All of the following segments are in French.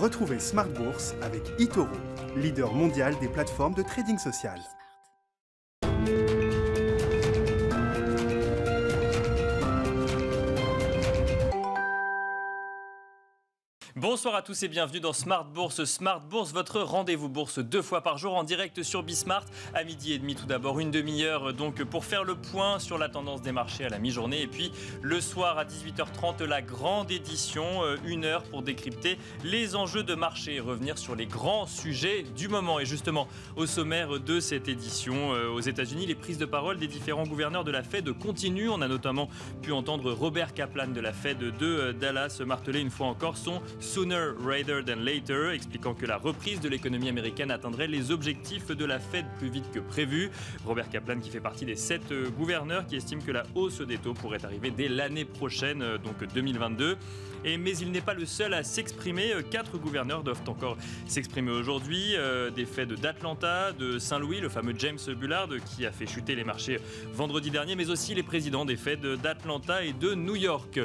Retrouvez Smart Bourse avec Itoro, leader mondial des plateformes de trading social. Bonsoir à tous et bienvenue dans Smart Bourse. Smart Bourse, votre rendez-vous bourse deux fois par jour en direct sur Bismart à midi et demi tout d'abord, une demi-heure euh, donc pour faire le point sur la tendance des marchés à la mi-journée et puis le soir à 18h30 la grande édition, euh, une heure pour décrypter les enjeux de marché et revenir sur les grands sujets du moment. Et justement, au sommaire de cette édition euh, aux États-Unis, les prises de parole des différents gouverneurs de la Fed continuent. On a notamment pu entendre Robert Kaplan de la Fed de Dallas marteler une fois encore son Sooner Rather Than Later, expliquant que la reprise de l'économie américaine atteindrait les objectifs de la Fed plus vite que prévu. Robert Kaplan, qui fait partie des sept euh, gouverneurs, qui estime que la hausse des taux pourrait arriver dès l'année prochaine, euh, donc 2022 mais il n'est pas le seul à s'exprimer. Euh, quatre gouverneurs doivent encore s'exprimer aujourd'hui. Euh, des faits d'Atlanta, de, Saint-Louis, le fameux James Bullard euh, qui a fait chuter les marchés vendredi dernier, mais aussi les présidents des faits d'Atlanta et de New York.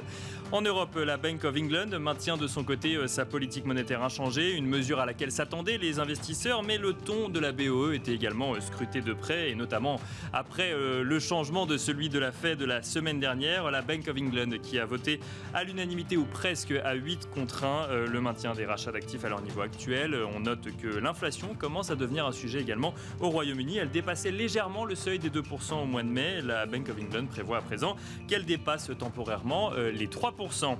En Europe, la Bank of England maintient de son côté sa politique monétaire inchangée, une mesure à laquelle s'attendaient les investisseurs, mais le ton de la BOE était également scruté de près, et notamment après le changement de celui de la Fed de la semaine dernière, la Bank of England qui a voté à l'unanimité ou presque presque à 8 contre 1 euh, le maintien des rachats d'actifs à leur niveau actuel. Euh, on note que l'inflation commence à devenir un sujet également au Royaume-Uni. Elle dépassait légèrement le seuil des 2% au mois de mai. La Bank of England prévoit à présent qu'elle dépasse temporairement euh, les 3%.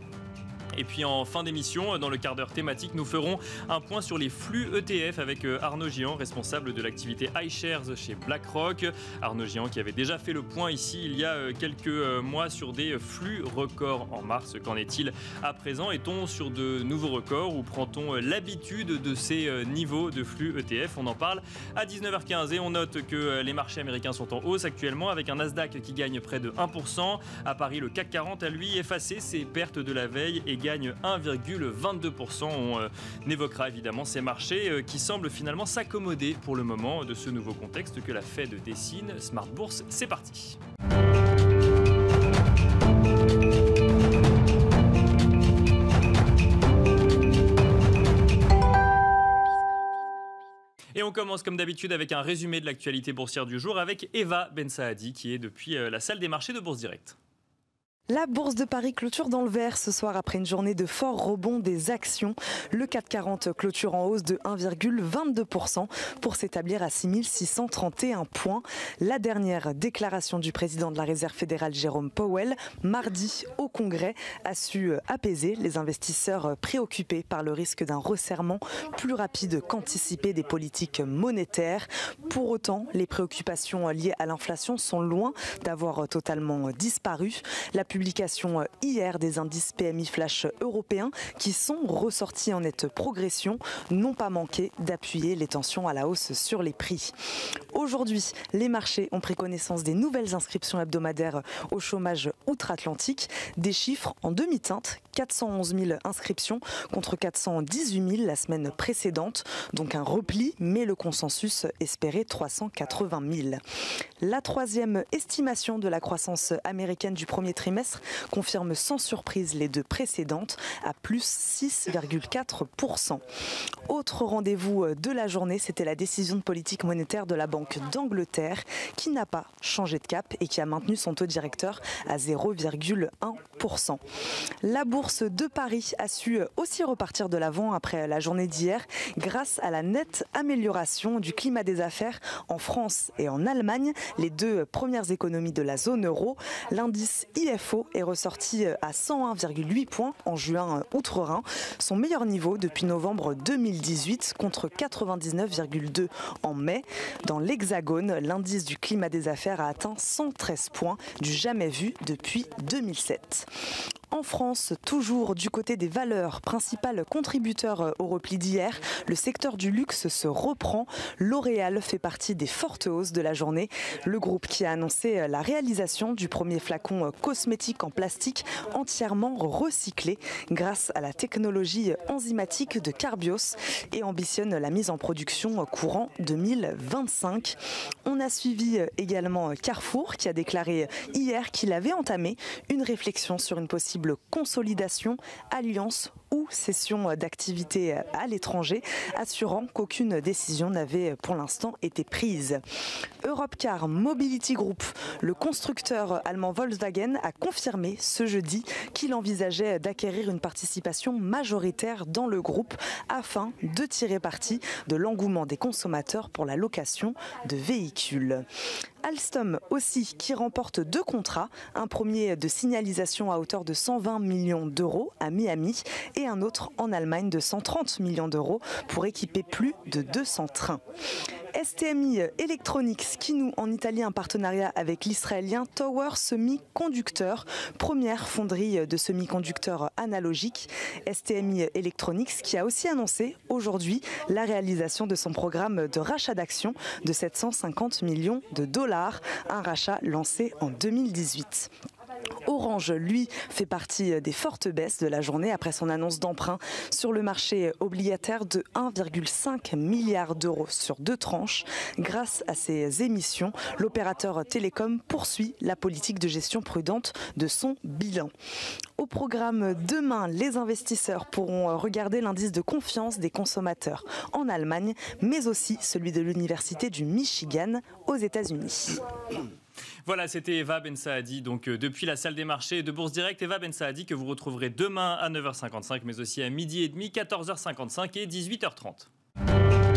Et puis en fin d'émission, dans le quart d'heure thématique, nous ferons un point sur les flux ETF avec euh, Arnaud Gian, responsable de l'activité iShares chez BlackRock. Arnaud Gian qui avait déjà fait le point ici il y a euh, quelques euh, mois sur des flux records en mars. Qu'en est-il à présent Est-on sur de nouveaux records ou prend-on l'habitude de ces niveaux de flux ETF On en parle à 19h15 et on note que les marchés américains sont en hausse actuellement avec un Nasdaq qui gagne près de 1%. À Paris, le CAC 40 a lui effacé ses pertes de la veille et gagne 1,22%. On euh, évoquera évidemment ces marchés euh, qui semblent finalement s'accommoder pour le moment de ce nouveau contexte que la Fed dessine. Smart Bourse, c'est parti. Et on commence comme d'habitude avec un résumé de l'actualité boursière du jour avec Eva Ben qui est depuis euh, la salle des marchés de Bourse Directe. La bourse de Paris clôture dans le vert ce soir après une journée de fort rebond des actions. Le 440 clôture en hausse de 1,22% pour s'établir à 6631 points. La dernière déclaration du président de la Réserve fédérale Jérôme Powell mardi au Congrès a su euh, apaiser les investisseurs euh, préoccupés par le risque d'un resserrement plus rapide qu'anticipé des politiques monétaires. Pour autant, les préoccupations euh, liées à l'inflation sont loin d'avoir totalement disparu publication euh, hier des indices PMI flash européens qui sont ressortis en nette progression, n'ont pas manqué d'appuyer les tensions à la hausse sur les prix. Aujourd'hui, les marchés ont pris connaissance des nouvelles inscriptions hebdomadaires au chômage outre-Atlantique, des chiffres en demi-teinte, 411 000 inscriptions contre 418 000 la semaine précédente, donc un repli, mais le consensus espérait 380 000. La troisième estimation de la croissance américaine du premier trimestre confirme sans surprise les deux précédentes à plus 6,4%. Autre rendez-vous euh, de la journée, c'était la décision de politique monétaire de la Banque d'Angleterre qui n'a pas changé de cap et qui a maintenu son taux directeur à 0,1%. La bourse de Paris a su euh, aussi repartir de l'avant après la journée d'hier grâce à la nette amélioration du climat des affaires en France et en Allemagne, les deux euh, premières économies de la zone euro. L'indice IFO est ressorti euh, à 101,8 points en juin euh, outre-Rhin, son meilleur niveau depuis novembre 2018 contre 99,2 en mai. Dans l'Hexagone, l'indice du climat des affaires a atteint 113 points, du jamais vu depuis 2007 en France, toujours du côté des valeurs, principales contributeurs euh, au repli d'hier, le secteur du luxe se reprend. L'Oréal fait partie des fortes hausses de la journée. Le groupe qui a annoncé euh, la réalisation du premier flacon euh, cosmétique en plastique entièrement recyclé grâce à la technologie enzymatique de Carbios et ambitionne la mise en production courant 2025. On a suivi également Carrefour qui a déclaré hier qu'il avait entamé une réflexion sur une possible consolidation, alliance ou cession d'activité à l'étranger, assurant qu'aucune décision n'avait pour l'instant été prise. Europcar Mobility Group, le constructeur allemand Volkswagen, a confirmé ce jeudi qu'il envisageait d'acquérir une participation majoritaire dans le groupe afin de tirer parti de l'engouement des consommateurs pour la location de véhicules. Alstom aussi qui remporte deux contrats, un premier de signalisation à hauteur de 120 millions d'euros à Miami et et un autre en Allemagne de 130 millions d'euros pour équiper plus de 200 trains. STMI Electronics qui nous en Italie un partenariat avec l'israélien Tower Semiconductor, première fonderie de semi-conducteurs analogiques. STMI Electronics qui a aussi annoncé aujourd'hui la réalisation de son programme de rachat d'actions de 750 millions de dollars, un rachat lancé en 2018. Orange, lui, fait partie euh, des fortes baisses de la journée après son annonce d'emprunt sur le marché obligataire de 1,5 milliard d'euros sur deux tranches. Grâce à ces émissions, l'opérateur télécom poursuit la politique de gestion prudente de son bilan. Au programme demain, les investisseurs pourront euh, regarder l'indice de confiance des consommateurs en Allemagne, mais aussi celui de l'Université du Michigan aux États-Unis. Voilà, c'était Eva Ben Saadi, donc euh, depuis la salle des marchés de Bourse Directe. Eva Ben Saadi que vous retrouverez demain à 9h55, mais aussi à midi et demi, 14h55 et 18h30.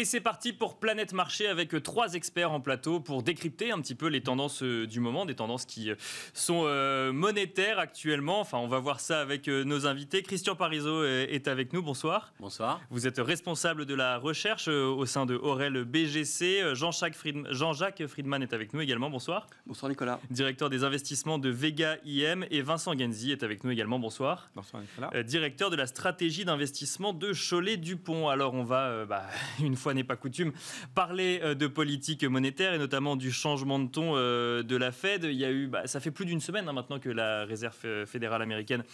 Et c'est parti pour Planète Marché avec euh, trois experts en plateau pour décrypter un petit peu les tendances euh, du moment, des tendances qui euh, sont monétaires actuellement. Enfin, on va voir ça avec nos invités. Christian Parizeau est avec nous. Bonsoir. Bonsoir. Vous êtes responsable de la recherche au sein de Aurel BGC. Jean-Jacques Friedman, Jean est avec nous également. Bonsoir. Bonsoir Nicolas. Directeur des investissements de Vega IM et Vincent Genzi est avec nous également. Bonsoir. Bonsoir Nicolas. Directeur de la stratégie d'investissement de Cholet Dupont. Alors on va, bah, une fois n'est pas coutume, parler euh, de politique monétaire et notamment du changement de ton euh, de la Fed. Il y a eu, bah, ça fait plus d'une semaine hein, maintenant que la Réserve euh, fédérale américaine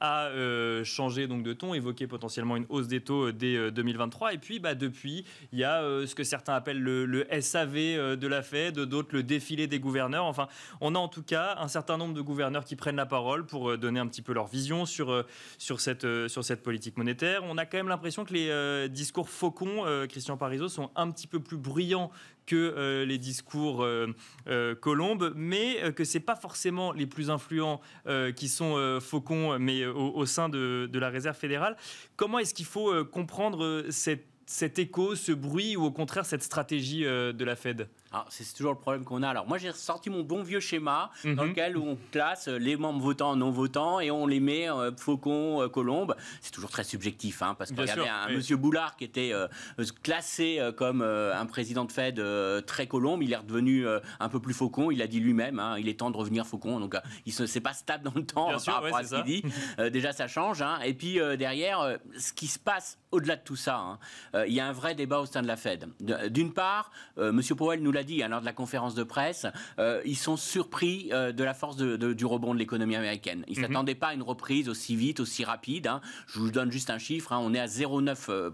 a changé donc de ton, évoqué potentiellement une hausse des taux dès 2023. Et puis, bah, depuis, il y a ce que certains appellent le, SAV de la Fed, d'autres le défilé des gouverneurs. Enfin, on a en tout cas un certain nombre de gouverneurs qui prennent la parole pour donner un petit peu leur vision sur, sur, cette, sur cette politique monétaire. On a quand même l'impression que les discours faucons, Christian sont un petit peu plus bruyants que euh, les discours euh, euh, colombes, mais que ce n'est pas forcément les plus influents qui sont faucons, mais au, sein de, la réserve fédérale. Comment est-ce qu'il faut comprendre cet écho, ce bruit, ou au contraire cette stratégie de la Fed c'est toujours le problème qu'on a. Alors, moi, j'ai ressorti mon bon vieux schéma dans mhm. lequel on classe euh, les membres votants, non votants, et on les met euh, faucon, euh, colombe. C'est toujours très subjectif, hein, parce qu'il y avait un monsieur Boulard qui était classé comme un président de Fed très colombe, il est redevenu un peu plus faucon. Il a dit lui-même, hein, il est temps de revenir faucon. Donc, il ne s'est pas stable dans le temps ce qu'il dit. déjà, ça change. Hein. Et puis derrière, ce qui se passe au-delà de tout ça, il y a un vrai débat au sein de la Fed. D'une part, Monsieur Powell nous l'a dit hein, lors de la conférence de presse, euh, ils sont surpris euh, de la force du rebond de l'économie américaine. Ils ne mhm. s'attendaient pas à une reprise aussi vite, aussi rapide. Hein. Je vous donne juste un chiffre, hein. on est à 0,9%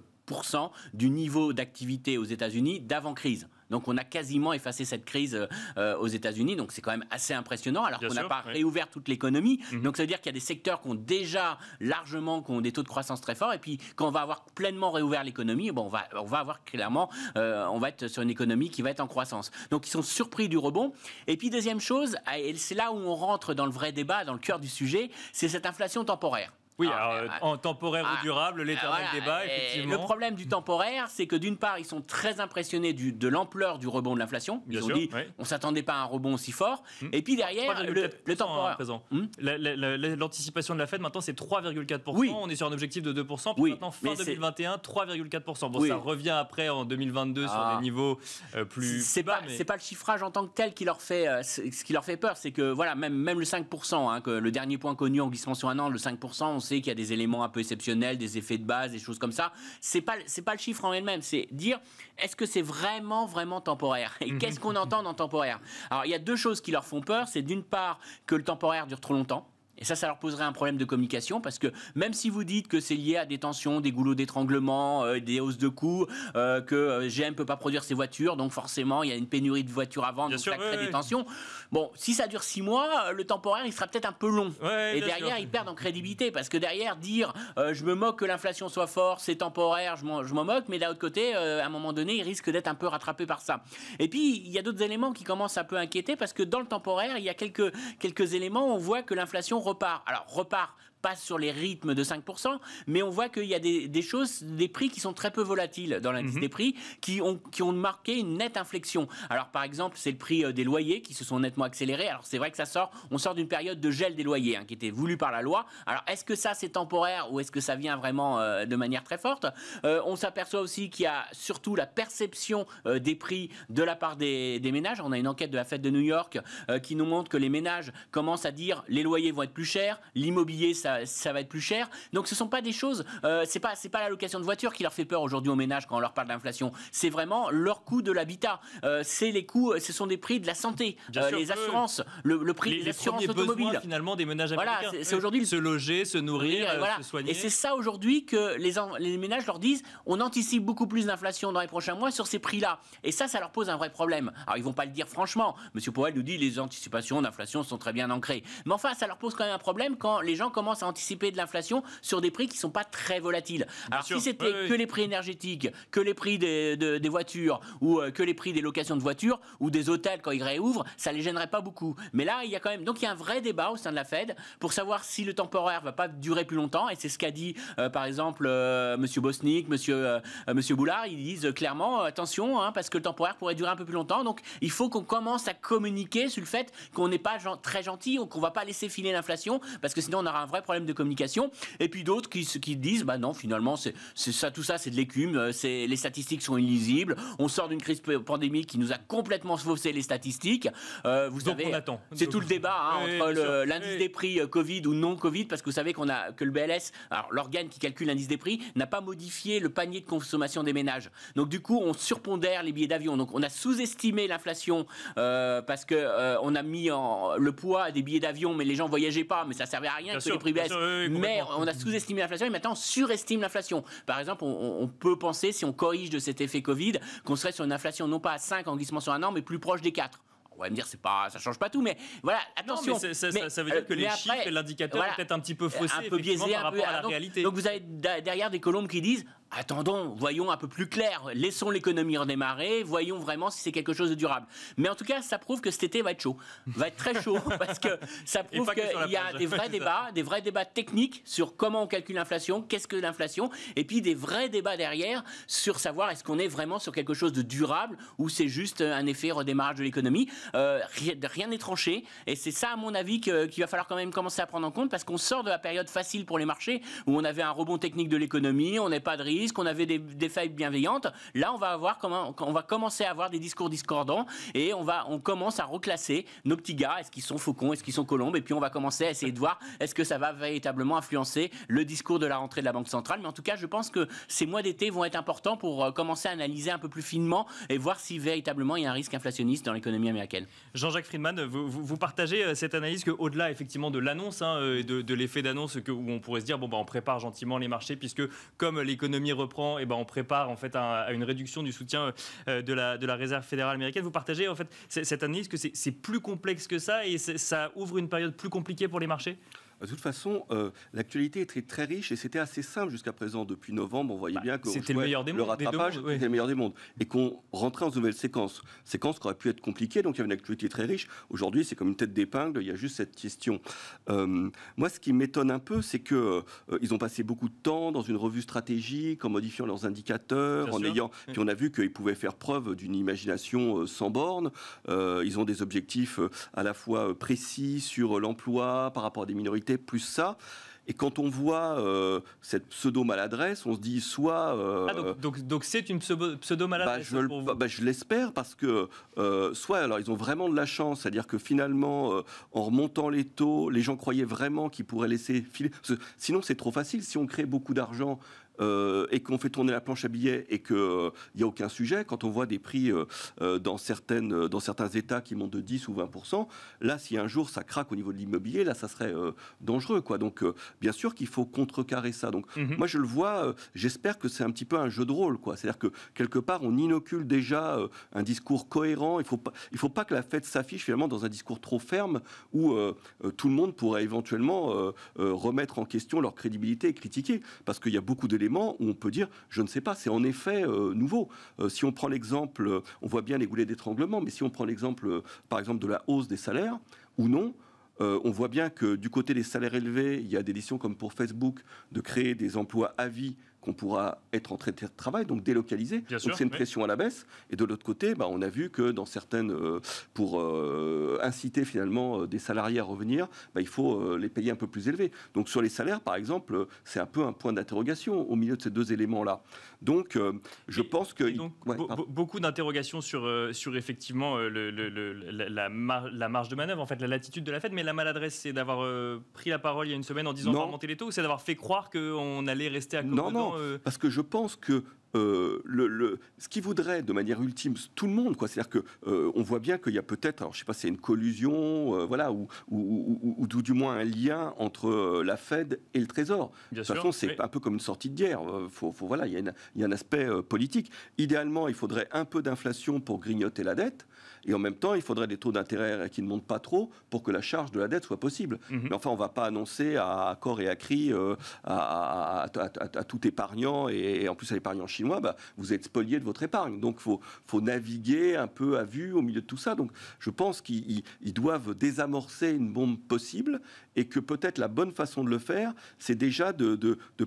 euh, du niveau d'activité aux États-Unis d'avant-crise. Donc on a quasiment effacé cette crise euh, euh, aux États-Unis. Donc c'est quand même assez impressionnant, alors qu'on n'a pas réouvert toute l'économie. Mhm. Donc ça veut dire qu'il y a des secteurs qui ont déjà largement qui ont des taux de croissance très forts. Et puis quand on va avoir pleinement réouvert l'économie, bon, on va, on avoir clairement, euh, on va être sur une économie qui va être en croissance. Donc ils sont surpris du rebond. Et puis deuxième chose, et c'est là où on rentre dans le vrai débat, dans le cœur du sujet, c'est cette inflation temporaire. Oui, ah, euh, ah. en temporaire ou ah, durable, l'éternel débat, effectivement. Le problème du temporaire, c'est que d'une part, ils sont très impressionnés du, de l'ampleur du rebond de l'inflation. Ils ont dit, on ne s'attendait pas à un rebond aussi fort. Hmm. Et puis derrière, le, temps hein, temporaire. présent. Hmm. L'anticipation de la Fed, maintenant, c'est 3,4%. Oui. On est sur un objectif de 2%. oui. maintenant, fin 2021, 3,4%. Bon, ça revient après en 2022 sur des niveaux euh, plus. C'est pas, c'est pas le chiffrage en tant que tel qui leur fait, euh, ce qui leur fait peur. C'est que, voilà, même, même le 5%, hein, que le dernier point connu en glissement sur un an, le 5%, on qu'il y a des éléments un peu exceptionnels, des effets de base, des choses comme ça. C'est pas c'est pas le chiffre en elle-même, c'est dire est-ce que c'est vraiment vraiment temporaire et qu'est-ce mhm. qu'on entend en temporaire. Alors il y a deux choses qui leur font peur, c'est d'une part que le temporaire dure trop longtemps. Et ça, ça leur poserait un problème de communication parce que même si vous dites que c'est lié à des tensions, des goulots d'étranglement, euh, des hausses de coûts, euh, que euh, GM peut pas produire ses voitures, donc forcément il y a une pénurie de voitures à vendre, donc ça crée des tensions. Bon, si ça dure six mois, le temporaire il sera peut-être un peu long. et derrière, ils perdent en crédibilité parce que derrière, dire je me moque que l'inflation soit forte, c'est temporaire, je m'en moque, mais d'un autre côté, à un moment donné, ils risquent d'être un peu rattrapés par ça. Et puis il y a d'autres éléments qui commencent à peu inquiéter parce que dans le temporaire, il y a quelques, quelques éléments, on voit que l'inflation repart. Alors, repart pas sur les rythmes de 5%, mais on voit qu'il y a des, choses, des prix qui sont très peu volatiles dans l'indice mhm. des prix, qui ont, qui ont marqué une nette inflexion. Alors par exemple, c'est le prix euh, des loyers qui se sont nettement accélérés. Alors c'est vrai que ça sort, on sort d'une période de gel des loyers hein, qui était voulu par la loi. Alors est-ce que ça c'est temporaire ou est-ce que ça vient vraiment euh, de manière très forte euh, On s'aperçoit aussi qu'il y a surtout la perception des prix de la part des, des, ménages. On a une enquête de la Fête de New York qui nous montre que les ménages commencent à dire les loyers vont être plus chers, l'immobilier ça ça, va être plus cher. Donc ce sont pas des choses, euh, c'est pas c'est pas la location de voiture qui leur fait peur aujourd'hui aux ménages quand on leur parle d'inflation. C'est vraiment leur coût de l'habitat. Euh, c'est les coûts, ce sont des prix de la santé, euh, les assurances, le, prix des assurances automobiles. finalement des ménages américains. Voilà, c'est aujourd'hui se loger, se nourrir, euh, se soigner. Et c'est ça aujourd'hui que les, les ménages leur disent, on anticipe beaucoup plus d'inflation dans les prochains mois sur ces prix-là. Et ça, ça leur pose un vrai problème. Alors ils vont pas le dire franchement. Monsieur Powell nous dit les anticipations d'inflation sont très bien ancrées. Mais enfin, ça leur pose quand même un problème quand les gens commencent à anticiper de l'inflation sur des prix qui ne sont pas très volatiles. Alors si c'était que les prix énergétiques, que les prix des, voitures ou euh, que les prix des locations de voitures ou des hôtels quand ils réouvrent, ça les gênerait pas beaucoup. Mais là, il y a quand même donc il y a un vrai débat au sein de la Fed pour savoir si le temporaire va pas durer plus longtemps. Et c'est ce qu'a dit euh, par exemple Monsieur Bosnick, Monsieur euh, Monsieur Boulard. Ils disent clairement attention hein, parce que le temporaire pourrait durer un peu plus longtemps. Donc il faut qu'on commence à communiquer sur le fait qu'on n'est pas très gentil, ou qu'on va pas laisser filer l'inflation parce que sinon on aura un vrai problème problème de communication. Et puis d'autres qui, qui disent, bah non, finalement, c'est ça, tout ça, c'est de l'écume. Euh, c'est les statistiques sont illisibles. On sort d'une crise pandémique qui nous a complètement faussé les statistiques. Euh, vous savez, C'est tout le débat hein, entre l'indice des prix euh, Covid ou non Covid, parce que vous savez qu'on a que le BLS, alors l'organe qui calcule l'indice des prix, n'a pas modifié le panier de consommation des ménages. Donc du coup, on surpondère les billets d'avion. Donc on a sous-estimé l'inflation parce que on a mis en, le poids des billets d'avion, mais les gens voyageaient pas, mais ça servait à rien que mais on a sous-estimé l'inflation et maintenant on surestime l'inflation. Par exemple, on, peut penser, si on corrige de cet effet Covid, qu'on serait sur une inflation non pas à 5 en glissement sur un an, mais plus proche des 4 on va me dire c'est pas ça change pas tout mais voilà attention ça, veut dire euh, que les chiffres et l'indicateur sont peut-être un petit peu faussé un peu par rapport à la ah, réalité donc vous avez derrière des colombes qui disent attendons, voyons un peu plus clair, laissons l'économie redémarrer, voyons vraiment si c'est quelque chose de durable. Mais en tout cas, ça prouve que cet été va être chaud, va être très chaud, parce que ça prouve qu'il y a des vrais débats, des vrais débats techniques sur comment on calcule l'inflation, qu'est-ce que l'inflation, et puis des vrais débats derrière sur savoir est-ce qu'on est vraiment sur quelque chose de durable ou c'est juste un effet redémarrage de l'économie. Euh, rien n'est tranché, et c'est ça, à mon avis, qu'il va falloir quand même commencer à prendre en compte, parce qu'on sort de la période facile pour les marchés, où on avait un rebond technique de l'économie, on n'est pas de risque, qu'on avait des, failles bienveillantes. Là, on va avoir comment, on va commencer à avoir des discours discordants et on va, on commence à reclasser nos petits gars. Est-ce qu'ils sont faucons, est-ce qu'ils sont colombes Et puis on va commencer à essayer de voir est-ce que ça va véritablement influencer le discours de la rentrée de la Banque centrale. Mais en tout cas, je pense que ces mois d'été vont être importants pour euh, commencer à analyser un peu plus finement et voir si véritablement il y a un risque inflationniste dans l'économie américaine. Jean-Jacques Friedman, vous, partagez euh, cette analyse que au-delà effectivement de l'annonce, hein, euh, de, l'effet d'annonce où on pourrait se dire bon bah on prépare gentiment les marchés puisque comme l'économie reprend, et eh ben on prépare en fait à, une réduction du soutien euh, de la, de la réserve fédérale américaine. Vous partagez en fait cette analyse que c'est plus complexe que ça et ça ouvre une période plus compliquée pour les marchés de toute façon, euh, l'actualité est très, riche et c'était assez simple jusqu'à présent. Depuis novembre, on voyait bah, bien que le meilleur des Le rattrapage, le meilleur des mondes. Et qu'on rentrait en nouvelle séquence. Séquence qui aurait pu être compliquée, donc il y avait une actualité très riche. Aujourd'hui, c'est comme une tête d'épingle, il y a juste cette question. Euh, moi, ce qui m'étonne un peu, c'est qu'ils euh, ont passé beaucoup de temps dans une revue stratégique, en modifiant leurs indicateurs, en ayant. Mm. Puis on a vu qu'ils pouvaient faire preuve d'une imagination sans borne. ils ont des objectifs à la fois précis sur l'emploi, par rapport à des minorités plus ça. Et quand on voit euh, cette pseudo-maladresse, on se dit soit... Euh, ah, donc, donc, c'est une pseudo-maladresse bah, bah, Je, l'espère parce que euh, soit alors ils ont vraiment de la chance, c'est-à-dire que finalement, en remontant les taux, les gens croyaient vraiment qu'ils pourraient laisser filer. Sinon, c'est trop facile. Si on crée beaucoup d'argent euh, et qu'on fait tourner la planche à billets et qu'il n'y euh, a aucun sujet, quand on voit des prix euh, dans, certaines, dans certains États qui montent de 10 ou 20%, là, si un jour ça craque au niveau de l'immobilier, là, ça serait dangereux. Quoi. Donc, bien sûr qu'il faut contrecarrer ça. Donc, mhm. moi, je le vois, j'espère que c'est un petit peu un jeu de rôle. C'est-à-dire que, quelque part, on inocule déjà un discours cohérent. Il ne faut, pas, faut pas que la fête s'affiche, finalement, dans un discours trop ferme où tout le monde pourrait éventuellement remettre en question leur crédibilité et critiquer. Parce qu'il y a beaucoup d'éléments où on peut dire, je ne sais pas, c'est en effet euh, nouveau. Euh, si on prend l'exemple, euh, on voit bien les goulets d'étranglement, mais si on prend l'exemple, par exemple, de la hausse des salaires, ou non, on voit bien que du côté des salaires élevés, il y a des décisions comme pour Facebook de créer des emplois à vie qu'on pourra être en traité de travail, donc délocalisé. donc c'est une pression à la baisse. Et de l'autre côté, bah, on a vu que dans certaines, euh, pour euh, inciter finalement euh, des salariés à revenir, bah, il faut les payer un peu plus élevés. Donc sur les salaires, par exemple, c'est un peu un point d'interrogation au milieu de ces deux éléments-là. Donc je pense que... beaucoup d'interrogations sur, sur effectivement la, marge de manœuvre, en fait, la latitude de la fête, mais la maladresse, c'est d'avoir pris la parole il y a une semaine en disant qu'on va remonter les taux, ou c'est d'avoir fait croire qu'on allait rester à non, non, euh, parce que je pense que euh, le, ce qui voudrait de manière ultime, tout le monde, quoi. C'est-à-dire que euh, on voit bien qu'il y a peut-être, alors je sais pas, c'est une collusion, voilà, ou, ou, du moins un lien entre la Fed et le Trésor. de toute façon, c'est un peu comme une sortie de guerre. il y, a un aspect politique. Idéalement, il faudrait un peu d'inflation pour grignoter la dette. Et en même temps, il faudrait des taux d'intérêt qui ne montent pas trop pour que la charge de la dette soit possible. Mhm. Mais enfin, on ne va pas annoncer à, corps et à cri euh, à, tout épargnant, et, en plus à l'épargnant chinois, bah, vous êtes spolié de votre épargne. Donc, il faut, naviguer un peu à vue au milieu de tout ça. Donc, je pense qu'ils doivent désamorcer une bombe possible et que peut-être la bonne façon de le faire, c'est déjà de,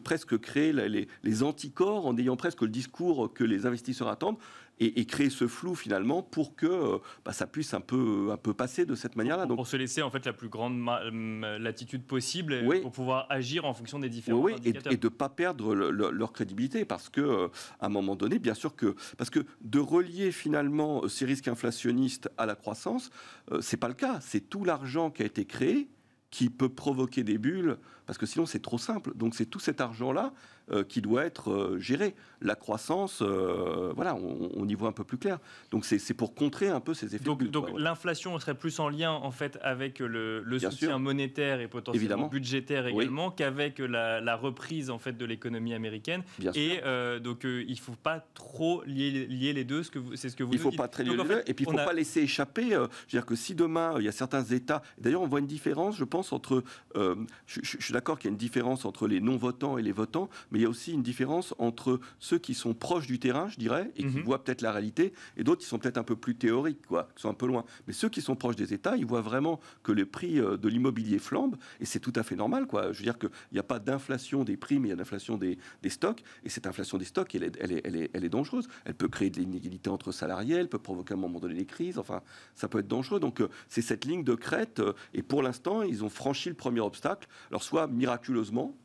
presque créer les anticorps en ayant presque le discours que les investisseurs attendent et, créer ce flou finalement pour que euh, bah, ça puisse un peu, un peu passer de cette manière-là. Pour, pour se laisser en fait la plus grande euh, latitude possible euh, pour pouvoir agir en fonction des différents et, de ne pas perdre leur crédibilité parce que à un moment donné, bien sûr que parce que de relier finalement ces risques inflationnistes à la croissance, ce c'est pas le cas. C'est tout l'argent qui a été créé qui peut provoquer des bulles parce que sinon c'est trop simple. Donc c'est tout cet argent-là euh, qui doit être euh, géré. La croissance, euh, voilà, on, y voit un peu plus clair. Donc c'est pour contrer un peu ces effets. Donc, donc l'inflation serait plus en lien en fait avec le, soutien monétaire et potentiellement budgétaire également qu'avec la, reprise en fait de l'économie américaine. et donc il faut pas trop lier, les deux. C'est ce que vous, ce il faut pas très les deux. et puis il faut pas laisser échapper. je veux dire que si demain il y a certains États, d'ailleurs on voit une différence, je pense entre, je, d'accord qu'il y a une différence entre les non-votants et les votants, mais il y a aussi une différence entre ceux qui sont proches du terrain, je dirais, et qui mhm. voient peut-être la réalité, et d'autres qui sont peut-être un peu plus théoriques, quoi, qui sont un peu loin. Mais ceux qui sont proches des États, ils voient vraiment que les prix euh, de l'immobilier flambe, et c'est tout à fait normal, quoi. Je veux dire qu'il n'y a pas d'inflation des prix, mais il y a d'inflation des, stocks, et cette inflation des stocks, elle est, elle est, dangereuse. Elle peut créer de l'inégalité entre salariés, elle peut provoquer à un moment donné des crises, enfin, ça peut être dangereux. Donc, euh, c'est cette ligne de crête, euh, et pour l'instant, ils ont franchi le premier obstacle. Alors, soit miraculeusement,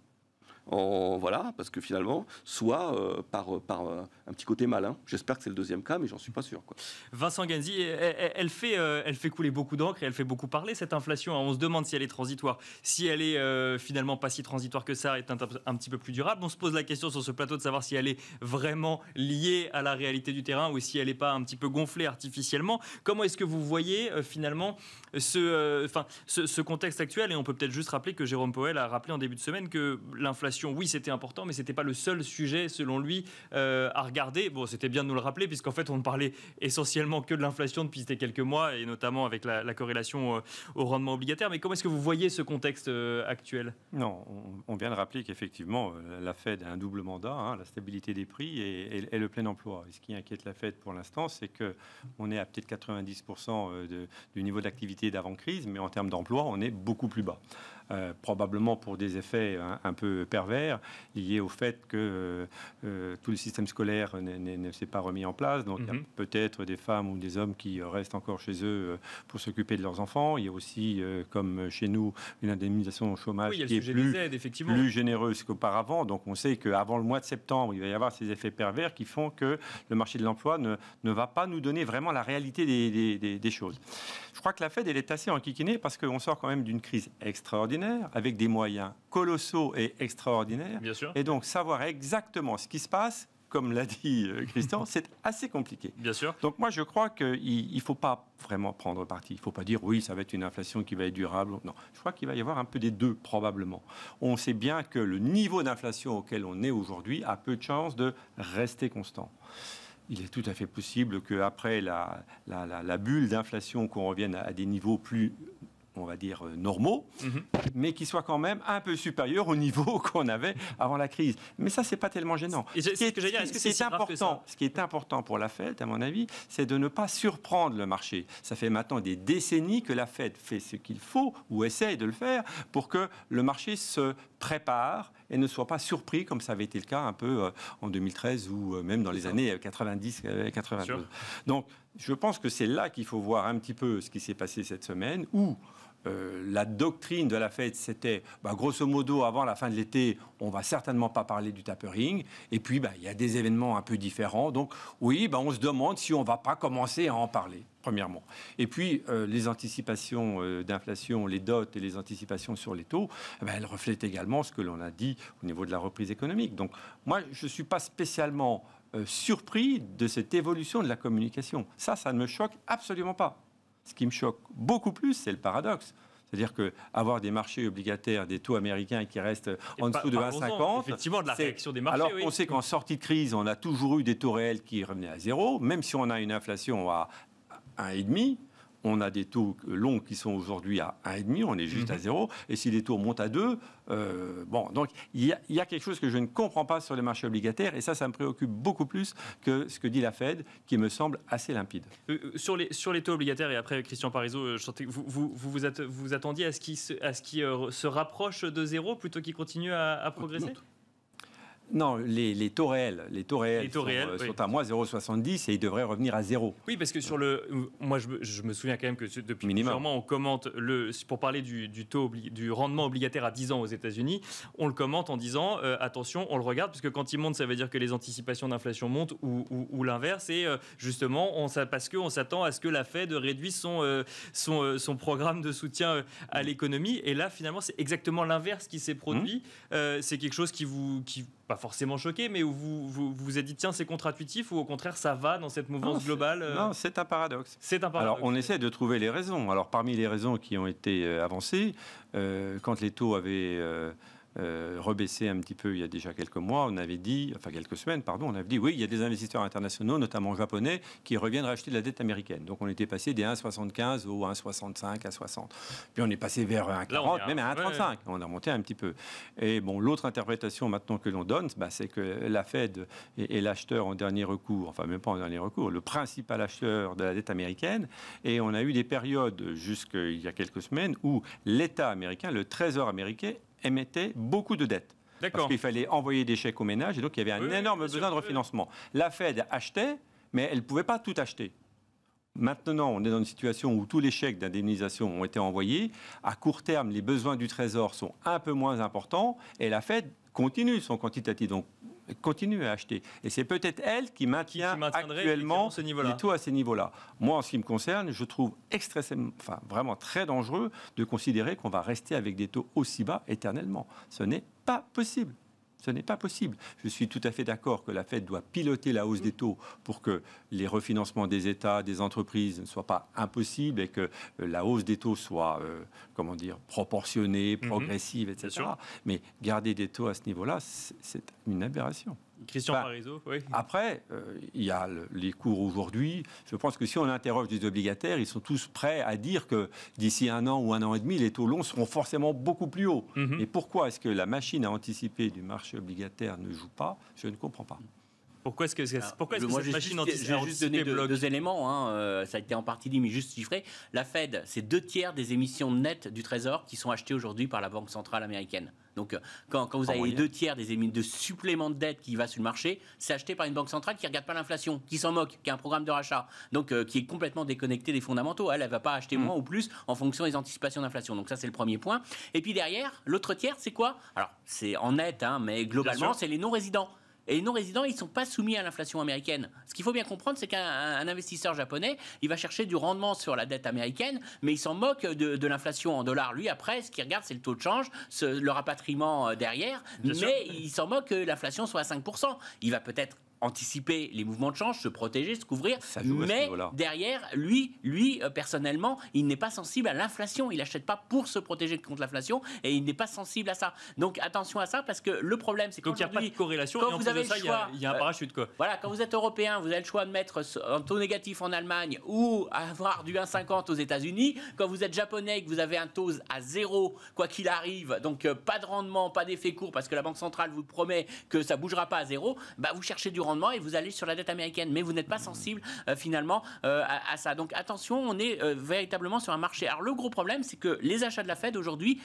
voilà, parce que finalement, soit euh, par, euh, par euh, un petit côté malin. J'espère que c'est le deuxième cas, mais j'en suis pas sûr. Quoi. Vincent Ganzi, elle, fait, elle fait couler beaucoup d'encre et elle fait beaucoup parler cette inflation. Hein. On se demande si elle est transitoire, si elle est finalement pas si transitoire que ça, est un, petit peu plus durable. On se pose la question sur ce plateau de savoir si elle est vraiment liée à la réalité du terrain ou si elle n'est pas un petit peu gonflée artificiellement. Comment est-ce que vous voyez finalement ce, enfin, ce, ce contexte actuel Et on peut peut-être juste rappeler que Jérôme Powell a rappelé en début de semaine que l'inflation oui, c'était important, mais ce n'était pas le seul sujet, selon lui, euh, à regarder. Bon, c'était bien de nous le rappeler, puisqu'en fait, on ne parlait essentiellement que de l'inflation depuis ces quelques mois, et notamment avec la, corrélation euh, au rendement obligataire. Mais comment est-ce que vous voyez ce contexte euh, actuel Non, on, vient de rappeler qu'effectivement, la Fed a un double mandat, hein, la stabilité des prix et, le plein emploi. Et ce qui inquiète la Fed pour l'instant, c'est qu'on est à peut-être 90% du niveau d'activité d'avant-crise, mais en termes d'emploi, on est beaucoup plus bas. Euh, probablement pour des effets hein, un, peu pervers, liés au fait que euh, euh, tout le système scolaire ne s'est pas remis en place. Donc, il y a mhm. peut-être des femmes ou des hommes qui restent encore chez eux pour s'occuper de leurs enfants. Il y a aussi, comme chez nous, une indemnisation au chômage qui est plus, plus généreuse qu'auparavant. Donc, on sait qu'avant le mois de septembre, il va y avoir ces effets pervers qui font que le marché de l'emploi ne, ne, va pas nous donner vraiment la réalité des, des, des choses. Je crois que la Fed, elle est assez enquiquinée parce qu'on sort quand même d'une crise extraordinaire avec des moyens colossaux et extraordinaires. Bien sûr. Et donc savoir exactement ce qui se passe, comme l'a dit euh, Christian, c'est assez compliqué. Bien sûr. Donc moi, je crois qu'il ne faut pas vraiment prendre parti. Il ne faut pas dire oui, ça va être une inflation qui va être durable. Non, je crois qu'il va y avoir un peu des deux, probablement. On sait bien que le niveau d'inflation auquel on est aujourd'hui a peu de chances de rester constant. Il est tout à fait possible qu'après la, la, bulle d'inflation, qu'on revienne à des niveaux plus on va dire, euh, normaux, mhm. mais qui soient quand même un peu supérieurs au niveau qu'on avait avant la crise. Mais ça, c'est pas tellement gênant. ce, important, ce qui est important pour la Fed, à mon avis, c'est de ne pas surprendre le marché. Ça fait maintenant des décennies que la Fed fait ce qu'il faut ou essaye de le faire pour que le marché se prépare et ne soit pas surpris comme ça avait été le cas un peu euh, en 2013 ou euh, même dans les années 90, 92. Donc, je pense que c'est là qu'il faut voir un petit peu ce qui s'est passé cette semaine, où euh, la doctrine de la fête, c'était bah, grosso modo avant la fin de l'été, on va certainement pas parler du tapering. Et puis, bah, il y a des événements un peu différents. Donc, oui, bah, on se demande si on va pas commencer à en parler. Premièrement. Et puis, euh, les anticipations euh, d'inflation, les dots et les anticipations sur les taux, eh ben, elles reflètent également ce que l'on a dit au niveau de la reprise économique. Donc, moi, je ne suis pas spécialement surpris de cette évolution de la communication. Ça, ça ne me choque absolument pas. Ce qui me choque beaucoup plus, c'est le paradoxe. C'est-à-dire que avoir des marchés obligataires, des taux américains qui restent en dessous de 1,50. Effectivement, de la réaction des marchés. Alors on sait qu'en sortie de crise, on a toujours eu des taux réels qui revenaient à zéro, même si on a une inflation à 1,5 on a des taux longs qui sont aujourd'hui à 1,5, on est juste mmh. à 0. Et si les taux montent à 2, euh, bon, donc il y, a, quelque chose que je ne comprends pas sur les marchés obligataires, et ça, ça me préoccupe beaucoup plus que ce que dit la Fed, qui me semble assez limpide. Euh, euh, sur, les, sur les taux obligataires, et après, Christian Parizeau, vous, vous, attendiez à ce qui se, ce se rapproche de zéro plutôt qu'il continue à progresser non, les, taux réels, les taux réels, euh, sont, à moins 0,70 et ils devraient revenir à zéro. Oui, parce que sur le, moi je, me souviens quand même que depuis Minimum. plusieurs on commente le, pour parler du, taux du rendement obligataire à 10 ans aux États-Unis, on le commente en disant euh, attention, on le regarde parce que quand il monte, ça veut dire que les anticipations d'inflation montent ou, l'inverse et euh, justement on parce qu'on s'attend à ce que la Fed réduise son son, programme de soutien à l'économie et là finalement c'est exactement l'inverse qui s'est produit. Mmh. c'est quelque chose qui vous qui bah, forcément choqué, mais où vous vous, êtes dit tiens c'est contre-intuitif ou au contraire ça va dans cette mouvance globale euh Non, c'est un paradoxe. C'est un paradoxe. Alors on essaie de trouver les raisons. Alors parmi les raisons qui ont été euh, avancées, euh, quand les taux avaient euh, rebaissé un petit peu il y a déjà quelques mois, on avait dit, enfin quelques semaines, pardon, on avait dit oui, il y a des investisseurs internationaux, notamment japonais, qui reviennent racheter de la dette américaine. Donc on était passé des 1,75 au 1,65 à 60. Puis on est passé vers 1,40, même à 1,35. On a remonté un petit peu. Et bon, l'autre interprétation maintenant que l'on donne, bah, c'est que la Fed est, est l'acheteur en dernier recours, enfin même pas en dernier recours, le principal acheteur de la dette américaine. Et on a eu des périodes jusqu'il y a quelques semaines où l'État américain, le Trésor américain, émettait beaucoup de dettes. Parce qu'il fallait envoyer des chèques aux ménages et donc il y avait un énorme besoin de refinancement. La Fed achetait, mais elle ne pouvait pas tout acheter. Maintenant, on est dans une situation où tous les chèques d'indemnisation ont été envoyés. À court terme, les besoins du Trésor sont un peu moins importants et la Fed continue son quantitatif, donc continue à acheter. Et c'est peut-être elle qui maintient actuellement ce niveau à ces niveaux-là. Moi, en ce qui me concerne, je trouve extrêmement, enfin, vraiment très dangereux de considérer qu'on va rester avec des taux aussi bas éternellement. Ce n'est pas possible. Ce n'est pas possible. Je suis tout à fait d'accord que la Fed doit piloter la hausse des taux pour que les refinancements des États, des entreprises ne soient pas impossibles et que euh, la hausse des taux soit, euh, comment dire, proportionnée, mhm. progressive, etc. Mais garder des taux à ce niveau-là, c'est une aberration. Christian bah, Parizeau, oui. Après, euh, il y a les cours aujourd'hui. Je pense que si on interroge des obligataires, ils sont tous prêts à dire que d'ici un an ou un an et demi, les taux longs seront forcément beaucoup plus hauts. Mais mhm. Et pourquoi est-ce que la machine à anticiper du marché obligataire ne joue pas Je ne comprends pas. Pourquoi est-ce que, pourquoi est-ce que machine juste, J'ai juste deux, éléments, hein, euh, ça a été en partie dit, mais juste chiffré. La Fed, c'est deux tiers des émissions nettes du Trésor qui sont achetées aujourd'hui par la Banque Centrale Américaine. Donc, euh, quand, vous avez deux tiers des émissions de supplément de dette qui va sur le marché, c'est acheté par une banque centrale qui ne regarde pas l'inflation, qui s'en moque, qui a un programme de rachat, donc euh, qui est complètement déconnecté des fondamentaux. Elle ne va pas acheter mm. moins ou plus en fonction des anticipations d'inflation. Donc, ça, c'est le premier point. Et puis derrière, l'autre tiers, c'est quoi Alors, c'est en net, hein, mais globalement, c'est les non-résidents. Et les non-résidents, ils ne sont pas soumis à l'inflation américaine. Ce qu'il faut bien comprendre, c'est qu'un investisseur japonais, il va chercher du rendement sur la dette américaine, mais il s'en moque de, l'inflation en dollars. Lui, après, ce qu'il regarde, c'est le taux de change, le rapatriement euh, derrière, mais il s'en moque que l'inflation soit à 5%. Il va peut-être anticiper les mouvements de change, se protéger, se couvrir. mais derrière, lui, lui euh, personnellement, il n'est pas sensible à l'inflation. Il n'achète pas pour se protéger contre l'inflation et il n'est pas sensible à ça. Donc attention à ça parce que le problème, c'est que Quand vous avez ça, y, un euh, parachute quoi. voilà, quand vous êtes européen, vous avez le choix de mettre un taux négatif en Allemagne ou avoir du 1,50 aux États-Unis. Quand vous êtes japonais, et que vous avez un taux à zéro quoi qu'il arrive, donc euh, pas de rendement, pas d'effet court parce que la banque centrale vous promet que ça bougera pas à zéro, bah vous cherchez du et vous allez sur la dette américaine. Mais vous n'êtes pas sensible euh, finalement euh, à, ça. Donc attention, on est euh, véritablement sur un marché. Alors le gros problème, c'est que les achats de la Fed aujourd'hui,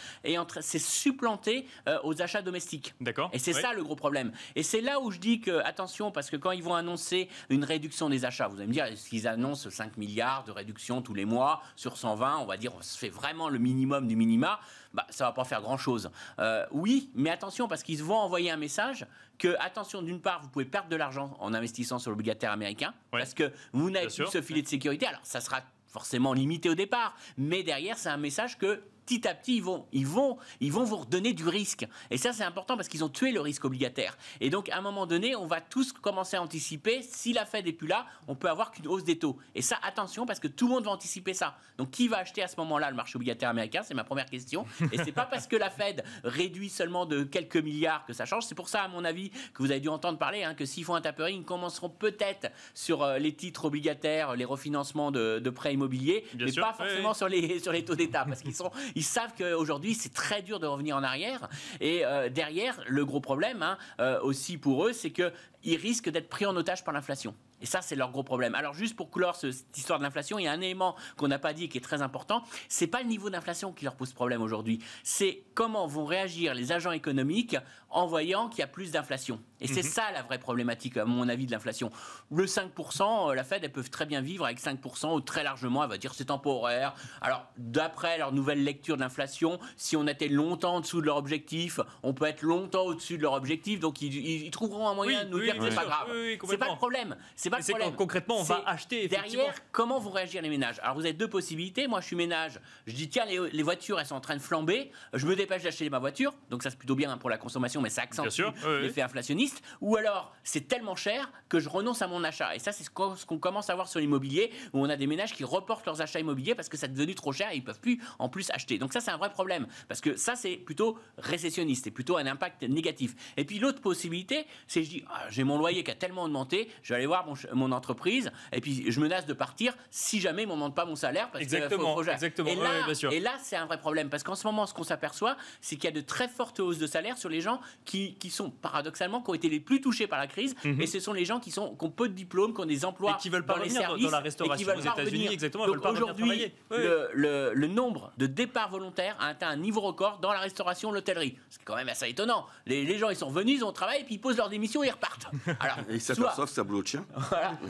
c'est supplanté aux achats domestiques. D'accord. Et c'est ça le gros problème. Et c'est là où je dis que, attention, parce que quand ils vont annoncer une réduction des achats, vous allez me dire, Est-ce qu'ils annoncent 5 milliards de réduction tous les mois sur 120, on va dire, on se fait vraiment le minimum du minima bah, ça va pas faire grand-chose. Euh, oui, mais attention, parce qu'ils vont envoyer un message que, attention, d'une part, vous pouvez perdre de l'argent en investissant sur l'obligataire américain, parce que vous n'avez plus ce filet de sécurité. Alors, ça sera forcément limité au départ, mais derrière, c'est un message que petit à petit, ils vont, ils vont, ils vont vous redonner du risque. Et ça, c'est important parce qu'ils ont tué le risque obligataire. Et donc, à un moment donné, on va tous commencer à anticiper. Si la Fed est plus là, on peut avoir qu'une hausse des taux. Et ça, attention, parce que tout le monde va anticiper ça. Donc, qui va acheter à ce moment-là le marché obligataire américain C'est ma première question. Et c'est pas parce que la Fed réduit seulement de quelques milliards que ça change. C'est pour ça, à mon avis, que vous avez dû entendre parler hein, que s'ils font un tapering, ils commenceront peut-être sur euh, les titres obligataires, les refinancements de, prêts immobiliers, mais pas forcément sur les sur les taux d'État, parce qu'ils sont ils savent qu'aujourd'hui, c'est très dur de revenir en arrière. Et euh, derrière, le gros problème hein, euh, aussi pour eux, c'est que ils risquent d'être pris en otage par l'inflation. Et ça, c'est leur gros problème. Alors, juste pour clore cette histoire de l'inflation, il y a un élément qu'on n'a pas dit qui est très important. C'est pas le niveau d'inflation qui leur pose problème aujourd'hui. C'est comment vont réagir les agents économiques en voyant qu'il y a plus d'inflation. Et c'est mhm. ça la vraie problématique, à mon avis, de l'inflation. Le 5%, euh, la Fed, elle peut très bien vivre avec 5% ou très largement, elle va dire c'est temporaire. Alors, d'après leur nouvelle lecture de l'inflation, si on était longtemps en dessous de leur objectif, on peut être longtemps au-dessus de leur objectif. Donc, ils, trouveront un moyen de nous c'est pas grave. c'est pas le problème. C'est pas le problème. Concrètement, on va acheter. Derrière, comment vont réagir les ménages Alors vous avez deux possibilités. Moi, je suis ménage. Je dis tiens, les, voitures, elles sont en train de flamber. Je me dépêche d'acheter ma voiture. Donc ça, c'est plutôt bien pour la consommation, mais ça accentue l'effet inflationniste. Ou alors, c'est tellement cher que je renonce à mon achat. Et ça, c'est ce qu'on commence à voir sur l'immobilier, où on a des ménages qui reportent leurs achats immobiliers parce que ça est devenu trop cher et ils peuvent plus en plus acheter. Donc ça, c'est un vrai problème parce que ça, c'est plutôt récessionniste et plutôt un impact négatif. Et puis l'autre possibilité, c'est je dis, ah, mon loyer qui a tellement augmenté, je vais aller voir mon, entreprise et puis je menace de partir si jamais ils m'augmentent pas mon salaire parce euh, exactement, exactement. Et là, là, c'est un vrai problème parce qu'en ce moment, ce qu'on s'aperçoit, c'est qu'il y a de très fortes hausses de salaire sur les gens qui, sont paradoxalement qui ont été les plus touchés par la crise mhm. et ce sont les gens qui sont ont peu de diplômes, qui ont des emplois qui veulent pas dans dans la restauration aux États-Unis, exactement, Donc aujourd'hui, le, le, nombre de départs volontaires a atteint un niveau record dans la restauration, l'hôtellerie. C'est quand même assez étonnant. Les, les gens ils sont venus, ils ont travaillé, puis ils posent leur démission et ils repartent. Alors, et ça que ça boule chien.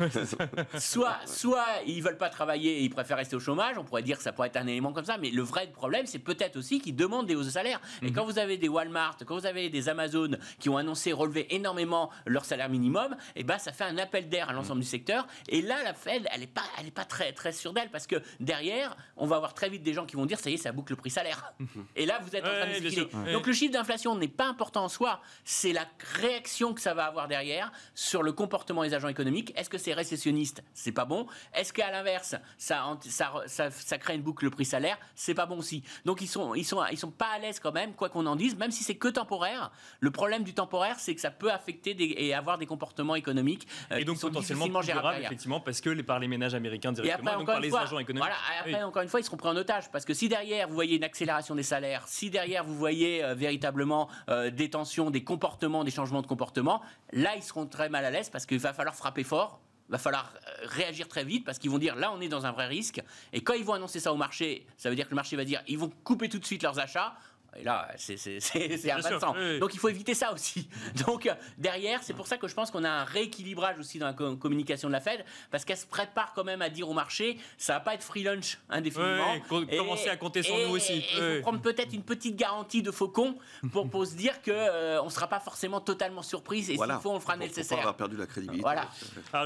soit, soit ils veulent pas travailler et ils préfèrent rester au chômage, on pourrait dire que ça pourrait être un élément comme ça, mais le vrai problème, c'est peut-être aussi qu'ils demandent des hausses de salaire. Et mhm. quand vous avez des Walmart, quand vous avez des Amazon qui ont annoncé relever énormément leur salaire minimum, et eh ben, ça fait un appel d'air à l'ensemble mhm. du secteur. Et là, la Fed, elle n'est pas, elle est pas très, très sûre d'elle parce que derrière, on va avoir très vite des gens qui vont dire ça y est, ça boucle le prix salaire. Mhm. Et là, vous êtes en train de Donc, le chiffre d'inflation n'est pas important en soi, c'est la réaction que ça va avoir derrière sur le comportement des agents économiques. Est-ce que c'est récessionniste C'est pas bon. Est-ce qu'à l'inverse, ça, ça, ça, crée une boucle prix-salaire C'est pas bon aussi. Donc ils sont, ils sont, ils sont pas à l'aise quand même, quoi qu'on en dise, même si c'est que temporaire. Le problème du temporaire, c'est que ça peut affecter des, et avoir des comportements économiques euh, et donc potentiellement plus effectivement, parce que les, par les ménages américains directement, après, les agents économiques. après, encore une fois, ils seront pris en otage, parce que si derrière vous voyez une accélération des salaires, si derrière vous voyez euh, véritablement euh, des tensions, des comportements, des changements de comportement, là ils seront très mal à l'aise parce qu'il va falloir frapper fort va falloir euh, réagir très vite parce qu'ils vont dire là on est dans un vrai risque et quand ils vont annoncer ça au marché ça veut dire que le marché va dire ils vont couper tout de suite leurs achats et là, c'est un pas de Donc il faut éviter ça aussi. Donc derrière, c'est pour ça que je pense qu'on a un rééquilibrage aussi dans la communication de la Fed, parce qu'elle se prépare quand même à dire au marché, ça va pas être free lunch indéfiniment. et, commencer à compter sur nous aussi. prendre peut-être une petite garantie de faucon pour, pour se dire que euh, on sera pas forcément totalement surprise et voilà. faut, on fera nécessaire. On avoir perdu la crédibilité. Voilà. Ah,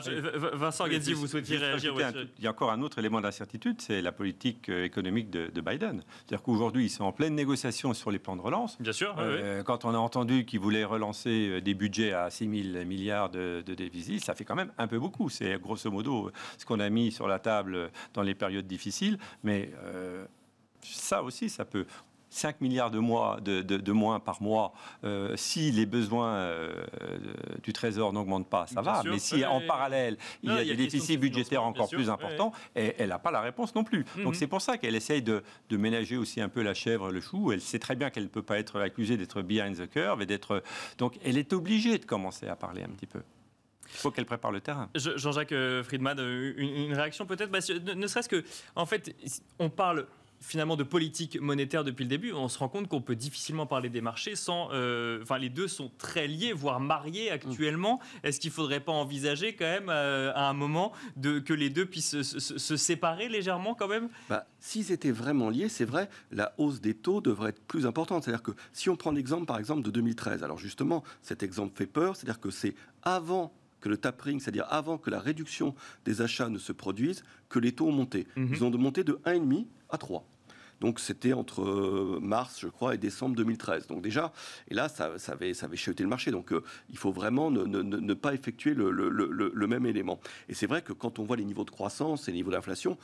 Vincent Gazzi, vous souhaitiez réagir aussi. Il y a encore un autre élément d'incertitude, c'est la politique euh, économique de, de Biden. C'est-à-dire qu'aujourd'hui, ils sont en pleine négociation sur les plans de relance. Bien sûr. Euh, quand on a entendu qu'il voulait relancer euh, des budgets à 6 000 milliards de, de déficit, ça fait quand même un peu beaucoup. C'est grosso modo euh, ce qu'on a mis sur la table dans les périodes difficiles. Mais ça aussi, ça peut. 5 milliards de, mois, de, moins par mois, euh, si les besoins euh, du Trésor n'augmentent pas, ça va. mais si en parallèle, il y a, des déficits budgétaires encore plus importants, elle n'a pas la réponse non plus. Donc mhm. c'est pour ça qu'elle essaye de, ménager aussi un peu la chèvre et le chou. Elle sait très bien qu'elle ne peut pas être accusée d'être behind the curve. Et d'être Donc elle est obligée de commencer à parler un petit peu. Il faut qu'elle prépare le terrain. Jean-Jacques euh, Friedman, une, réaction peut-être, ne serait-ce que, en fait, on parle finalement de politique monétaire depuis le début, on se rend compte qu'on peut difficilement parler des marchés sans... Euh, enfin, les deux sont très liés, voire mariés actuellement. Est-ce qu'il ne faudrait pas envisager quand même euh, à un moment de, que les deux puissent se, se séparer légèrement quand même bah, S'ils étaient vraiment liés, c'est vrai, la hausse des taux devrait être plus importante. C'est-à-dire que si on prend l'exemple par exemple de 2013, alors justement, cet exemple fait peur, c'est-à-dire que c'est avant le tapering, c'est-à-dire avant que la réduction des achats ne se produise, que les taux ont monté. Mhm. Ils ont monté de 1,5 à 3. Donc c'était entre euh, mars, je crois, et décembre 2013. Donc déjà, et là, ça, avait, ça le marché. Donc euh, il faut vraiment ne, pas effectuer le, même élément. Et c'est vrai que quand on voit les niveaux de croissance et les niveaux d'inflation,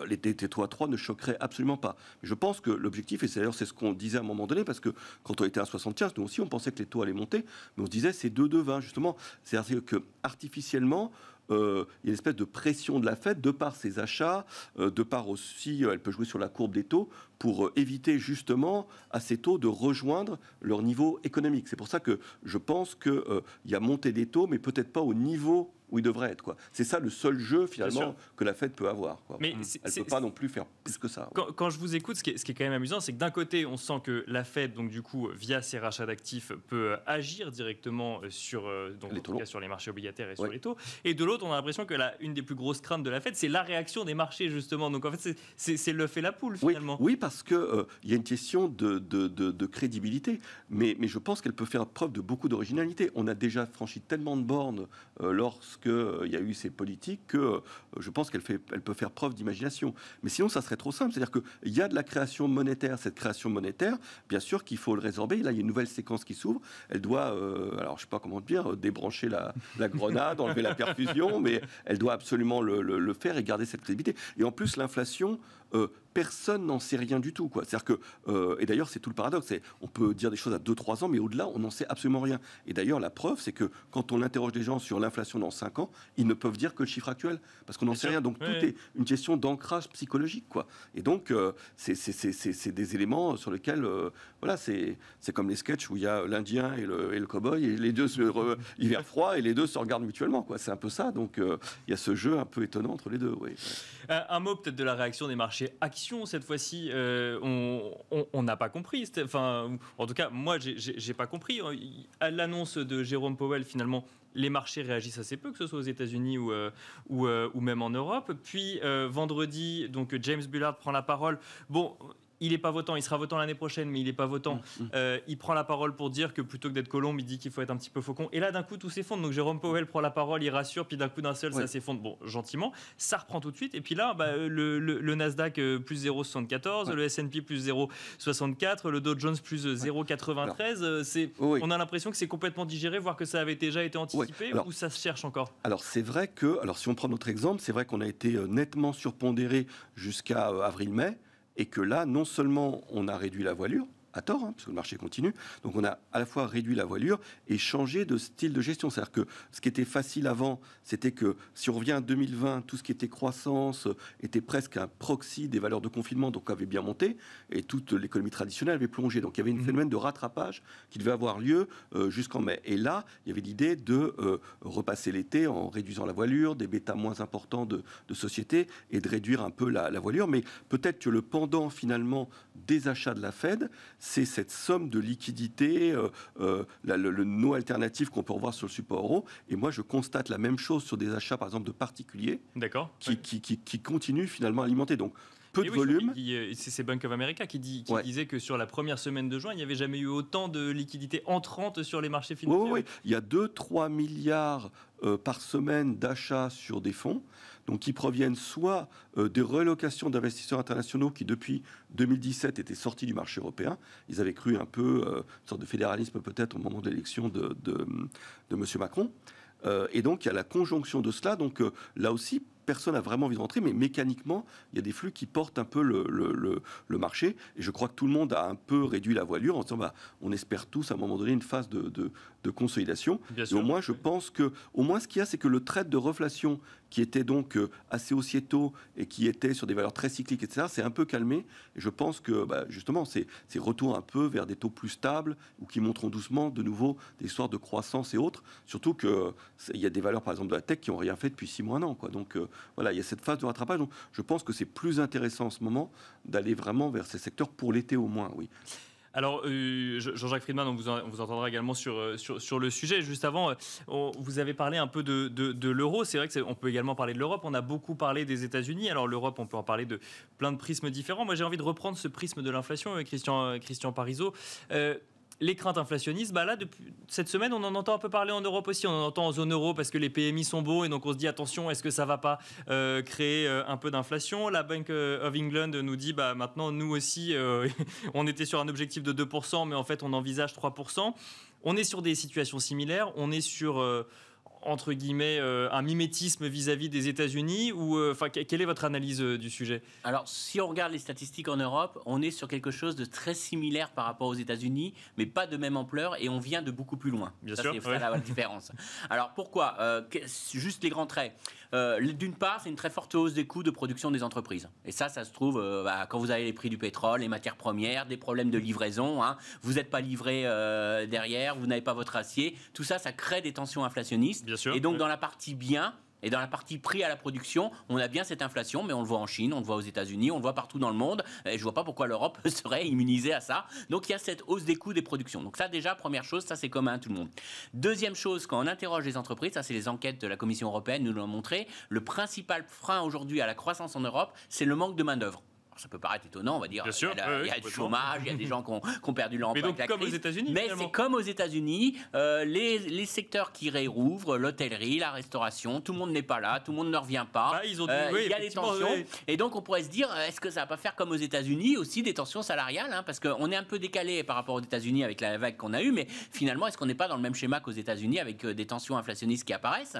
euh, les taux à 3 ne choqueraient absolument pas. Je pense que l'objectif, et d'ailleurs c'est ce qu'on disait à un moment donné, parce que quand on était à 75, nous aussi on pensait que les taux allaient monter, mais on se disait c'est 2,20 justement. C'est-à-dire que artificiellement, euh, il y a une espèce de pression de la Fed de par ses achats, euh, de par aussi, euh, elle peut jouer sur la courbe des taux pour éviter justement à ces taux de rejoindre leur niveau économique. C'est pour ça que je pense qu'il y a montée des taux, mais peut-être pas au niveau où il devrait être. Quoi. C'est ça le seul jeu finalement que la Fed peut avoir. Mais mm. Elle ne peut pas non plus faire plus que ça. Quand, je vous écoute, ce qui est, quand même amusant, c'est que d'un côté, on sent que la Fed, donc du coup, via ses rachats d'actifs, peut euh, agir directement euh, sur, euh, donc, les, taux sur les marchés obligataires et sur les taux. Et de l'autre, on a l'impression que la, une des plus grosses craintes de la Fed, c'est la réaction des marchés justement. Donc en fait, c'est le et la poule finalement. Oui, parce que il y a une question de, de, crédibilité. Mais, mais, je pense qu'elle peut faire preuve de beaucoup d'originalité. On a déjà franchi tellement de bornes lorsque qu'il euh, y a eu ces politiques que euh, je pense qu'elle elle peut faire preuve d'imagination. Mais sinon, ça serait trop simple. C'est-à-dire qu'il y a de la création monétaire. Cette création monétaire, bien sûr qu'il faut le résorber. Là, il y a une nouvelle séquence qui s'ouvre. Elle doit, euh, alors je sais pas comment dire, débrancher la, grenade, enlever la perfusion, mais elle doit absolument le, le, faire et garder cette crédibilité. Et en plus, l'inflation, euh, personne n'en sait rien du tout. Quoi. cest que, euh, et d'ailleurs, c'est tout le paradoxe. on peut dire des choses à 2-3 ans, mais au-delà, on n'en sait absolument rien. Et d'ailleurs, la preuve, c'est que quand on interroge des gens sur l'inflation dans 5 ans, ils ne peuvent dire que le chiffre actuel, parce qu'on n'en sait rien. Donc, tout est une question d'ancrage psychologique. Quoi. Et donc, euh, c'est, c'est des éléments sur lesquels voilà, c'est comme les sketchs où il y a l'Indien et le, et cow et les deux, se hiver froid, et les deux se regardent mutuellement, quoi. C'est un peu ça. Donc, euh, il y a ce jeu un peu étonnant entre les deux, euh, un mot peut-être de la réaction des marchés actions cette fois-ci. Euh, on n'a pas compris. Enfin, en tout cas, moi, j'ai pas compris. À l'annonce de Jérôme Powell, finalement, les marchés réagissent assez peu, que ce soit aux États-Unis ou, ou, même en Europe. Puis vendredi, donc James Bullard prend la parole. Bon, il n'est pas votant, il sera votant l'année prochaine, mais il n'est pas votant. Mm, mm. Euh, il prend la parole pour dire que plutôt que d'être colombe, il dit qu'il faut être un petit peu faucon. Et là, d'un coup, tout s'effondre. Donc Jérôme Powell prend la parole, il rassure, puis d'un coup, d'un seul, ça s'effondre. Bon, gentiment, ça reprend tout de suite. Et puis là, bah, euh, le, Nasdaq euh, plus 0,74, le S&P plus 0,64, le Dow Jones plus 0,93. on a l'impression que c'est complètement digéré, voire que ça avait déjà été anticipé, ou ça se cherche encore. Alors c'est vrai que, alors si on prend notre exemple, c'est vrai qu'on a été nettement surpondéré jusqu'à avril-mai et que là, non seulement on a réduit la voilure, à tort, hein, parce que le marché continue. Donc on a à la fois réduit la voilure et changé de style de gestion. C'est-à-dire que ce qui était facile avant, c'était que si on revient à 2020, tout ce qui était croissance euh, était presque un proxy des valeurs de confinement, donc avait bien monté, et toute l'économie traditionnelle avait plongé. Donc il y avait une mmh. phénomène de rattrapage qui devait avoir lieu euh, jusqu'en mai. Et là, il y avait l'idée de euh, repasser l'été en réduisant la voilure, des bêtas moins importants de, de société, et de réduire un peu la, la voilure. Mais peut-être que le pendant finalement des achats de la Fed, c'est cette somme de liquidité, euh, euh, le, no alternatif qu'on peut revoir sur le support euro. Et moi, je constate la même chose sur des achats, par exemple, de particuliers, qui, qui, qui, qui continuent finalement à alimenter. Donc, peu de volume. C'est Bank of America qui, disait que sur la première semaine de juin, il n'y avait jamais eu autant de liquidités entrantes sur les marchés financiers. Oui, il y a 2-3 milliards euh, par semaine d'achats sur des fonds donc qui proviennent soit euh, des relocations d'investisseurs internationaux qui, depuis 2017, étaient sortis du marché européen. Ils avaient cru un peu, euh, une sorte de fédéralisme peut-être, au moment de l'élection de, de, M. Macron. Euh, et donc, il y a la conjonction de cela. Donc, là aussi, personne n'a vraiment envie de rentrer, mais mécaniquement, il y a des flux qui portent un peu le, marché. Et je crois que tout le monde a un peu réduit la voilure en disant, bah, on espère tous à un moment donné une phase de, consolidation. au moins, je pense que, au moins, ce qu'il y a, c'est que le trait de reflation qui était donc euh, assez haussier-tôt et qui était sur des valeurs très cycliques, etc., c'est un peu calmé. Et je pense que, bah, justement, c'est retour un peu vers des taux plus stables ou qui montreront doucement de nouveau des histoires de croissance et autres. Surtout qu'il y a des valeurs, par exemple, de la tech qui n'ont rien fait depuis 6 mois, un an. Quoi. Donc, euh, voilà, il y a cette phase de rattrapage. Donc, je pense que c'est plus intéressant en ce moment d'aller vraiment vers ces secteurs pour l'été au moins, oui. Alors, euh, Jean-Jacques Friedman, on vous, on vous, entendra également euh, sur, sur, le sujet. Juste avant, euh, vous avez parlé un peu de, de, l'euro. C'est vrai qu'on peut également parler de l'Europe. On a beaucoup parlé des États-Unis. Alors, l'Europe, on peut en parler de plein de prismes différents. Moi, j'ai envie de reprendre ce prisme de l'inflation, Christian, Christian Parizeau les craintes inflationnistes, bah là, depuis cette semaine, on en entend un peu parler en Europe aussi. On en entend en zone euro parce que les PMI sont beaux et donc on se dit attention, est-ce que ça va pas euh, créer euh, un peu d'inflation La Bank euh, of England nous dit bah maintenant nous aussi, on était sur un objectif de 2%, mais en fait on envisage 3%. On est sur des situations similaires. On est sur entre guillemets, euh, un mimétisme vis-à-vis des États-Unis ou euh, enfin quelle est votre analyse euh, du sujet Alors, si on regarde les statistiques en Europe, on est sur quelque chose de très similaire par rapport aux États-Unis, mais pas de même ampleur et on vient de beaucoup plus loin. Bien sûr, c'est la différence. Alors pourquoi Juste les grands traits. Euh, d'une part, c'est une très forte hausse des coûts de production des entreprises. Et ça, ça se trouve euh, bah, quand vous avez les prix du pétrole, les matières premières, des problèmes de livraison, hein, vous n'êtes pas livré euh, derrière, vous n'avez pas votre acier. Tout ça, ça crée des tensions inflationnistes. et donc, dans la partie bien, et dans la partie prix à la production, on a bien cette inflation, mais on le voit en Chine, on le voit aux États-Unis, on le voit partout dans le monde. Et je vois pas pourquoi l'Europe serait immunisée à ça. Donc il y a cette hausse des coûts des productions. Donc ça déjà, première chose, ça c'est commun à tout le monde. Deuxième chose, quand on interroge les entreprises, ça c'est les enquêtes de la Commission européenne nous l'ont montré, le principal frein aujourd'hui à la croissance en Europe, c'est le manque de main d'œuvre ça peut paraître étonnant, on va dire. Bien sûr, il y a, chômage, il y a des gens qui ont, perdu l'emploi. Mais avec la comme crise. aux États-Unis. Mais c'est comme aux États-Unis, euh, les, secteurs qui réouvrent, l'hôtellerie, la restauration, tout le monde n'est pas là, tout le monde ne revient pas. Bah, ils ont euh, il y a des tensions. Et donc, on pourrait se dire, euh, est-ce que ça va pas faire comme aux États-Unis aussi des tensions salariales hein, Parce qu'on est un peu décalé par rapport aux États-Unis avec la vague qu'on a eue, mais finalement, est-ce qu'on n'est pas dans le même schéma qu'aux États-Unis avec des tensions inflationnistes qui apparaissent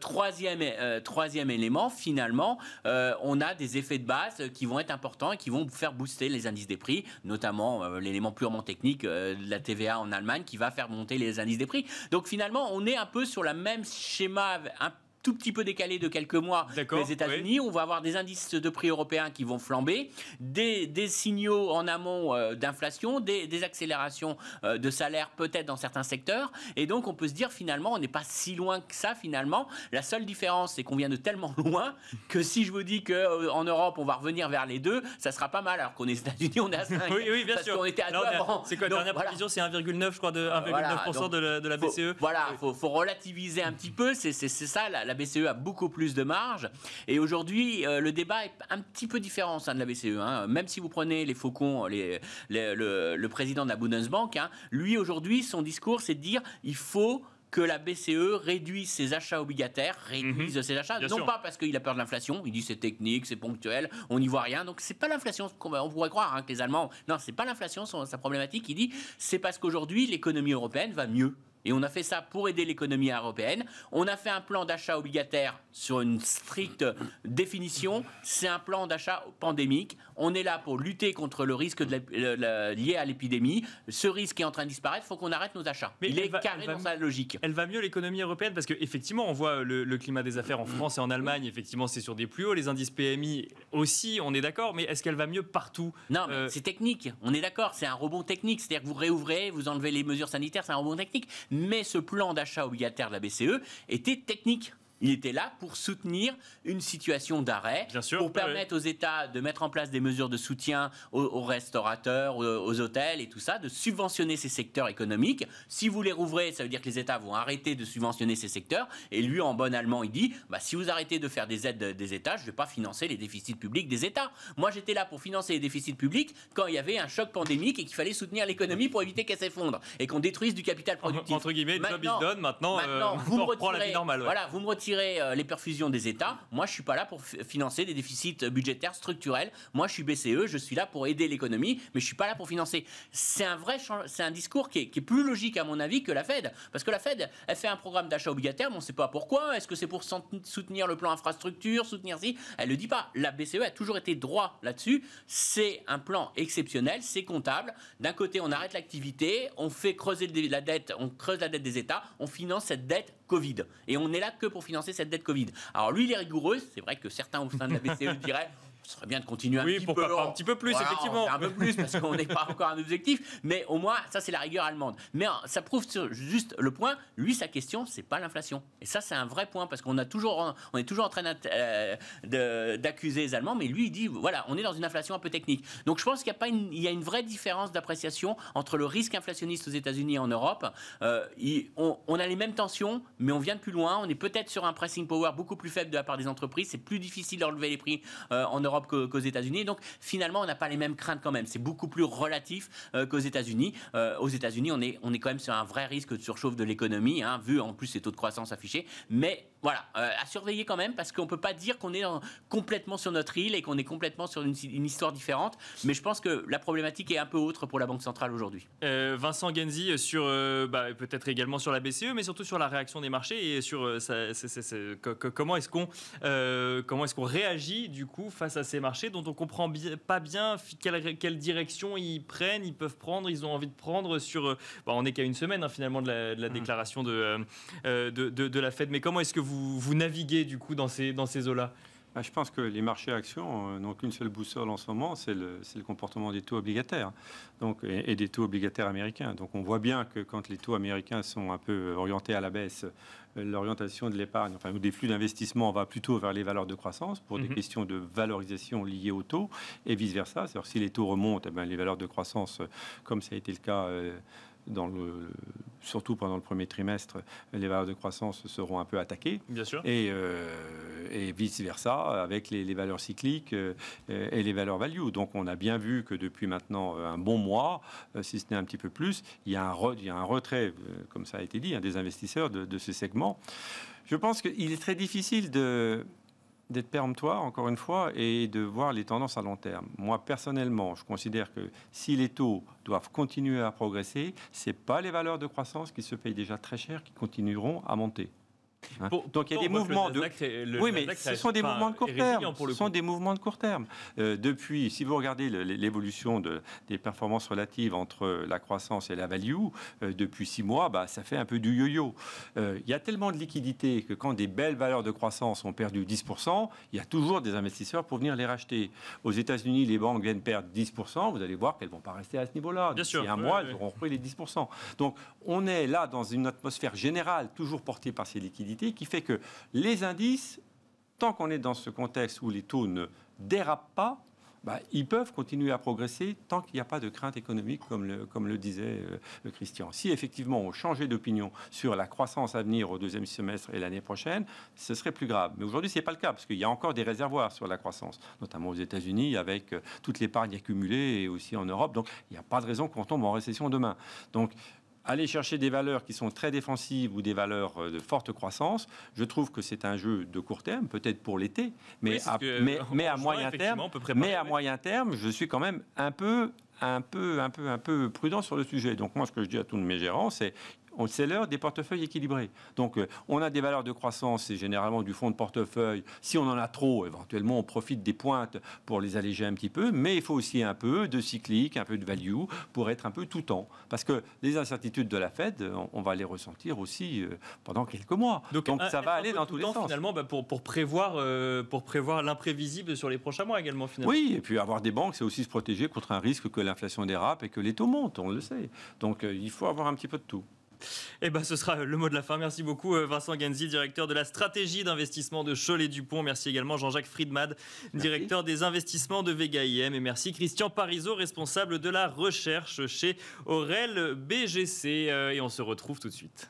Troisième, troisième élément, finalement, on a des effets de base qui vont être importants et qui vont faire booster les indices des prix, notamment euh, l'élément purement technique euh, de la TVA en Allemagne qui va faire monter les indices des prix. Donc finalement, on est un peu sur la même schéma, un peu tout petit peu décalé de quelques mois les États-Unis. On va avoir des indices de prix européens qui vont flamber, des, des signaux en amont euh, d'inflation, des, des, accélérations euh, de salaire peut-être dans certains secteurs. Et donc on peut se dire finalement, on n'est pas si loin que ça finalement. La seule différence, c'est qu'on vient de tellement loin que si je vous dis que euh, en Europe on va revenir vers les deux, ça sera pas mal. Alors qu'on est aux États-Unis, on est à oui, bien parce sûr. était à avant. C'est quoi la dernière prévision C'est 1,9, je crois, de 1,9% de, la BCE. E. voilà, il faut, relativiser un petit peu. C'est ça la la BCE a beaucoup plus de marge. Et aujourd'hui, euh, le débat est un petit peu différent au de la BCE. Hein. Même si vous prenez les faucons, les, le, président de la Bundesbank, hein, lui aujourd'hui, son discours, c'est de dire il faut que la BCE réduise ses achats obligataires, réduise mhm. ses achats, non pas parce qu'il a peur de l'inflation, il dit c'est technique, c'est ponctuel, on n'y voit rien, donc c'est pas l'inflation, on pourrait croire hein, que les Allemands, non, c'est pas l'inflation sa problématique, il dit c'est parce qu'aujourd'hui l'économie européenne va mieux. Et on a fait ça pour aider l'économie européenne. On a fait un plan d'achat obligataire sur une stricte définition. C'est un plan d'achat pandémique. On est là pour lutter contre le risque lié à l'épidémie. Ce risque est en train de disparaître. Il faut qu'on arrête nos achats. Mais Il est carré dans sa logique. Elle va mieux l'économie européenne parce qu'effectivement, on voit le, climat des affaires en France et en Allemagne. Effectivement, c'est sur des plus hauts. Les indices PMI aussi, on est d'accord. Mais est-ce qu'elle va mieux partout Non, mais euh, c'est technique. On est d'accord. C'est un rebond technique. C'est-à-dire que vous réouvrez, vous enlevez les mesures sanitaires. C'est un rebond technique mais ce plan d'achat obligataire de la BCE était technique. Il était là pour soutenir une situation d'arrêt, pour permettre aux États de mettre en place des mesures de soutien aux, restaurateurs, aux, hôtels et tout ça, de subventionner ces secteurs économiques. Si vous les rouvrez, ça veut dire que les États vont arrêter de subventionner ces secteurs. Et lui, en bon allemand, il dit bah, si vous arrêtez de faire des aides des États, je ne vais pas financer les déficits publics des États. Moi, j'étais là pour financer les déficits publics quand il y avait un choc pandémique et qu'il fallait soutenir l'économie pour éviter qu'elle s'effondre et qu'on détruise du capital productif. Entre guillemets, maintenant, job Maintenant, euh, vous on me la vie normale. Voilà, vous me retirez tirer euh, les perfusions des États. Moi, je suis pas là pour financer des déficits euh, budgétaires structurels. Moi, je suis BCE, je suis là pour aider l'économie, mais je suis pas là pour financer. C'est un vrai, c'est un discours qui est, qui est, plus logique à mon avis que la Fed, parce que la Fed, elle fait un programme d'achat obligataire, mais on ne sait pas pourquoi. Est-ce que c'est pour soutenir le plan infrastructure, soutenir si Elle le dit pas. La BCE a toujours été droit là-dessus. C'est un plan exceptionnel, c'est comptable. D'un côté, on arrête l'activité, on fait creuser la dette, on creuse la dette des États, on finance cette dette Covid. Et on n'est là que pour financer cette dette Covid. Alors lui, il est rigoureux. C'est vrai que certains au sein de la BCE diraient ce serait bien de continuer un petit peu. un petit peu plus, effectivement. Un peu plus, parce qu'on n'est pas encore un objectif. Mais au moins, ça, c'est la rigueur allemande. Mais hein, ça prouve juste le point. Lui, sa question, c'est pas l'inflation. Et ça, c'est un vrai point, parce qu'on a toujours, on est toujours en train euh, d'accuser les Allemands. Mais lui, il dit, voilà, on est dans une inflation un peu technique. Donc, je pense qu'il y a pas une, il y a une vraie différence d'appréciation entre le risque inflationniste aux États-Unis et en Europe. Euh, on, a les mêmes tensions, mais on vient de plus loin. On est peut-être sur un pricing power beaucoup plus faible de la part des entreprises. C'est plus difficile d'enlever les prix euh, en Europe qu'aux États-Unis. Donc finalement, on n'a pas les mêmes craintes quand même. C'est beaucoup plus relatif euh, qu'aux États-Unis. Euh, aux États-Unis, on est, on est quand même sur un vrai risque de surchauffe de l'économie, hein, vu en plus ces taux de croissance affichés. Mais voilà, euh, à surveiller quand même parce qu'on peut pas dire qu'on est complètement sur notre île et qu'on est complètement sur une, histoire différente. Mais je pense que la problématique est un peu autre pour la Banque centrale aujourd'hui. Euh, Vincent Genzi euh, sur bah, peut-être également sur la BCE, mais surtout sur la réaction des marchés et sur comment est-ce qu'on comment est-ce qu'on réagit du coup face à ces marchés dont on comprend pas bien quelle, direction ils prennent, ils peuvent prendre, ils ont envie de prendre sur. Bah, on n'est qu'à une semaine hein, finalement de la, mmh. déclaration de de, de la Fed, mais comment est-ce que vous vous, naviguez du coup dans ces, dans ces eaux-là bah, je pense que les marchés actions euh, n'ont qu'une seule boussole en ce moment, c'est le, comportement des taux obligataires donc, et, des taux obligataires américains. Donc on voit bien que quand les taux américains sont un peu orientés à la baisse, euh, l'orientation de l'épargne, enfin ou des flux d'investissement va plutôt vers les valeurs de croissance pour des mhm. questions de valorisation liées aux taux et vice-versa. C'est-à-dire si les taux remontent, eh ben, les valeurs de croissance, euh, comme ça a été le cas dans le, surtout pendant le premier trimestre, les valeurs de croissance seront un peu attaquées. Bien sûr. Et, euh, vice-versa avec les, valeurs cycliques euh, et les valeurs value. Donc on a bien vu que depuis maintenant euh, un bon mois, si ce n'est un petit peu plus, il y a un, il un retrait, comme ça a été dit, hein, des investisseurs de, de ce segment. Je pense qu'il est très difficile de d'être péremptoire, encore une fois, et de voir les tendances à long terme. Moi, personnellement, je considère que si les taux doivent continuer à progresser, ce n'est pas les valeurs de croissance qui se payent déjà très cher qui continueront à monter. Hein. Donc il y a des mouvements de. oui, mais ce sont des mouvements de court terme. Ce sont des mouvements de court terme. depuis, si vous regardez l'évolution de, des performances relatives entre la croissance et la value, euh, depuis six mois, bah, ça fait un peu du yo-yo. Euh, il y a tellement de liquidités que quand des belles valeurs de croissance ont perdu 10%, il y a toujours des investisseurs pour venir les racheter. Aux États-Unis, les banques viennent perdre 10%, vous allez voir qu'elles ne vont pas rester à ce niveau-là. Bien sûr. un mois, elles auront repris les 10%. Donc on est là dans une atmosphère générale, toujours portée par ces liquidités qui fait que les indices, tant qu'on est dans ce contexte où les taux ne dérapent pas, bah, ils peuvent continuer à progresser tant qu'il n'y a pas de crainte économique, comme le, comme le disait euh, Christian. Si effectivement on changeait d'opinion sur la croissance à venir au deuxième semestre et l'année prochaine, ce serait plus grave. Mais aujourd'hui, ce n'est pas le cas, parce qu'il y a encore des réservoirs sur la croissance, notamment aux États-Unis, avec euh, toute l'épargne accumulée, et aussi en Europe. Donc, il n'y a pas de raison qu'on tombe en récession demain. Donc, aller chercher des valeurs qui sont très défensives ou des valeurs euh, de forte croissance, je trouve que c'est un jeu de court terme, peut-être pour l'été, mais, à, mais, à moyen terme, mais à moyen terme, je suis quand même un peu un peu, un peu, un peu prudent sur le sujet. Donc moi, ce que je dis à tous mes gérants, c'est on l'heure des portefeuilles équilibrés. Donc, euh, on a des valeurs de croissance, et généralement du fonds de portefeuille. Si on en a trop, éventuellement, on profite des pointes pour les alléger un petit peu, mais il faut aussi un peu de cyclique, un peu de value pour être un peu tout temps. Parce que les incertitudes de la Fed, on, va les ressentir aussi euh, pendant quelques mois. Donc, ça va aller dans tous les temps, sens. Finalement, bah, pour, prévoir, euh, pour prévoir l'imprévisible sur les prochains mois également, finalement. Oui, et puis avoir des banques, c'est aussi se protéger contre un risque que l'inflation dérape et que les taux montent, on le sait. Donc, il faut avoir un petit peu de tout. Et eh ben, ce sera le mot de la fin. Merci beaucoup, euh, Vincent Ganzi, directeur de la stratégie d'investissement de Cholet Dupont. Merci également, Jean-Jacques Friedmad, directeur des investissements de Vega IM. Et merci, Christian Parizeau, responsable de la recherche chez Aurel BGC. Euh, et on se retrouve tout de suite.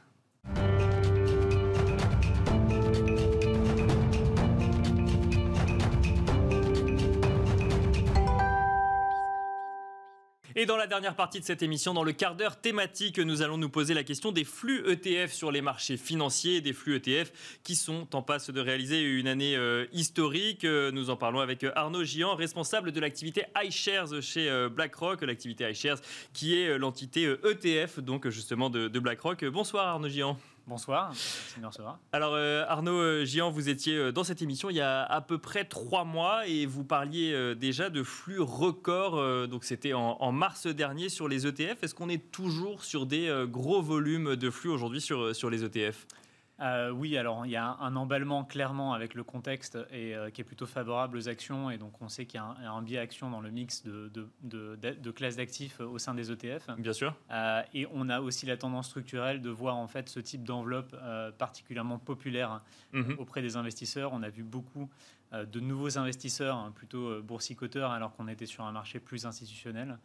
Et dans la dernière partie de cette émission, dans le quart d'heure thématique, nous allons nous poser la question des flux ETF sur les marchés financiers, des flux ETF qui sont en passe de réaliser une année euh, historique. Euh, nous en parlons avec euh, Arnaud Gian, responsable de l'activité iShares chez BlackRock, l'activité iShares qui est l'entité ETF, e donc justement de, de BlackRock. Bonsoir Arnaud Gian. Bonsoir, Alors euh, Arnaud euh, Gian, vous étiez euh, dans cette émission il y a à peu près trois mois et vous parliez déjà de flux records, donc c'était en, mars dernier sur les ETF. Est-ce qu'on est toujours sur des gros volumes de flux aujourd'hui sur les ETF euh, oui, alors il y a un emballement clairement avec le contexte et euh, qui est plutôt favorable aux actions. Et donc on sait qu'il y a un, biais action dans le mix de, de, classes d'actifs euh, au sein des ETF. Bien sûr. et on a aussi la tendance structurelle de voir en fait ce type d'enveloppe particulièrement populaire hein, mhm. auprès des investisseurs. On a vu beaucoup de nouveaux investisseurs, hein, plutôt boursicoteurs, alors qu'on était sur un marché plus institutionnel.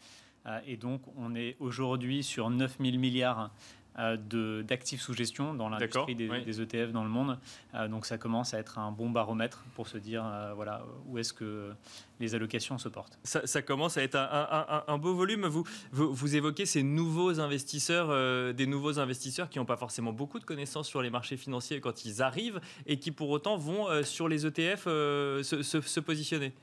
Et donc, on est aujourd'hui sur 9000 000 milliards euh, d'actifs sous gestion dans l'industrie des, ETF e dans le monde. Euh, donc ça commence à être un bon baromètre pour se dire euh, voilà où est-ce que les allocations se portent. Ça, commence à être un, beau volume. Vous, vous, évoquez ces nouveaux investisseurs, des nouveaux investisseurs qui n'ont pas forcément beaucoup de connaissances sur les marchés financiers quand ils arrivent et qui pour autant vont sur les ETF se, positionner.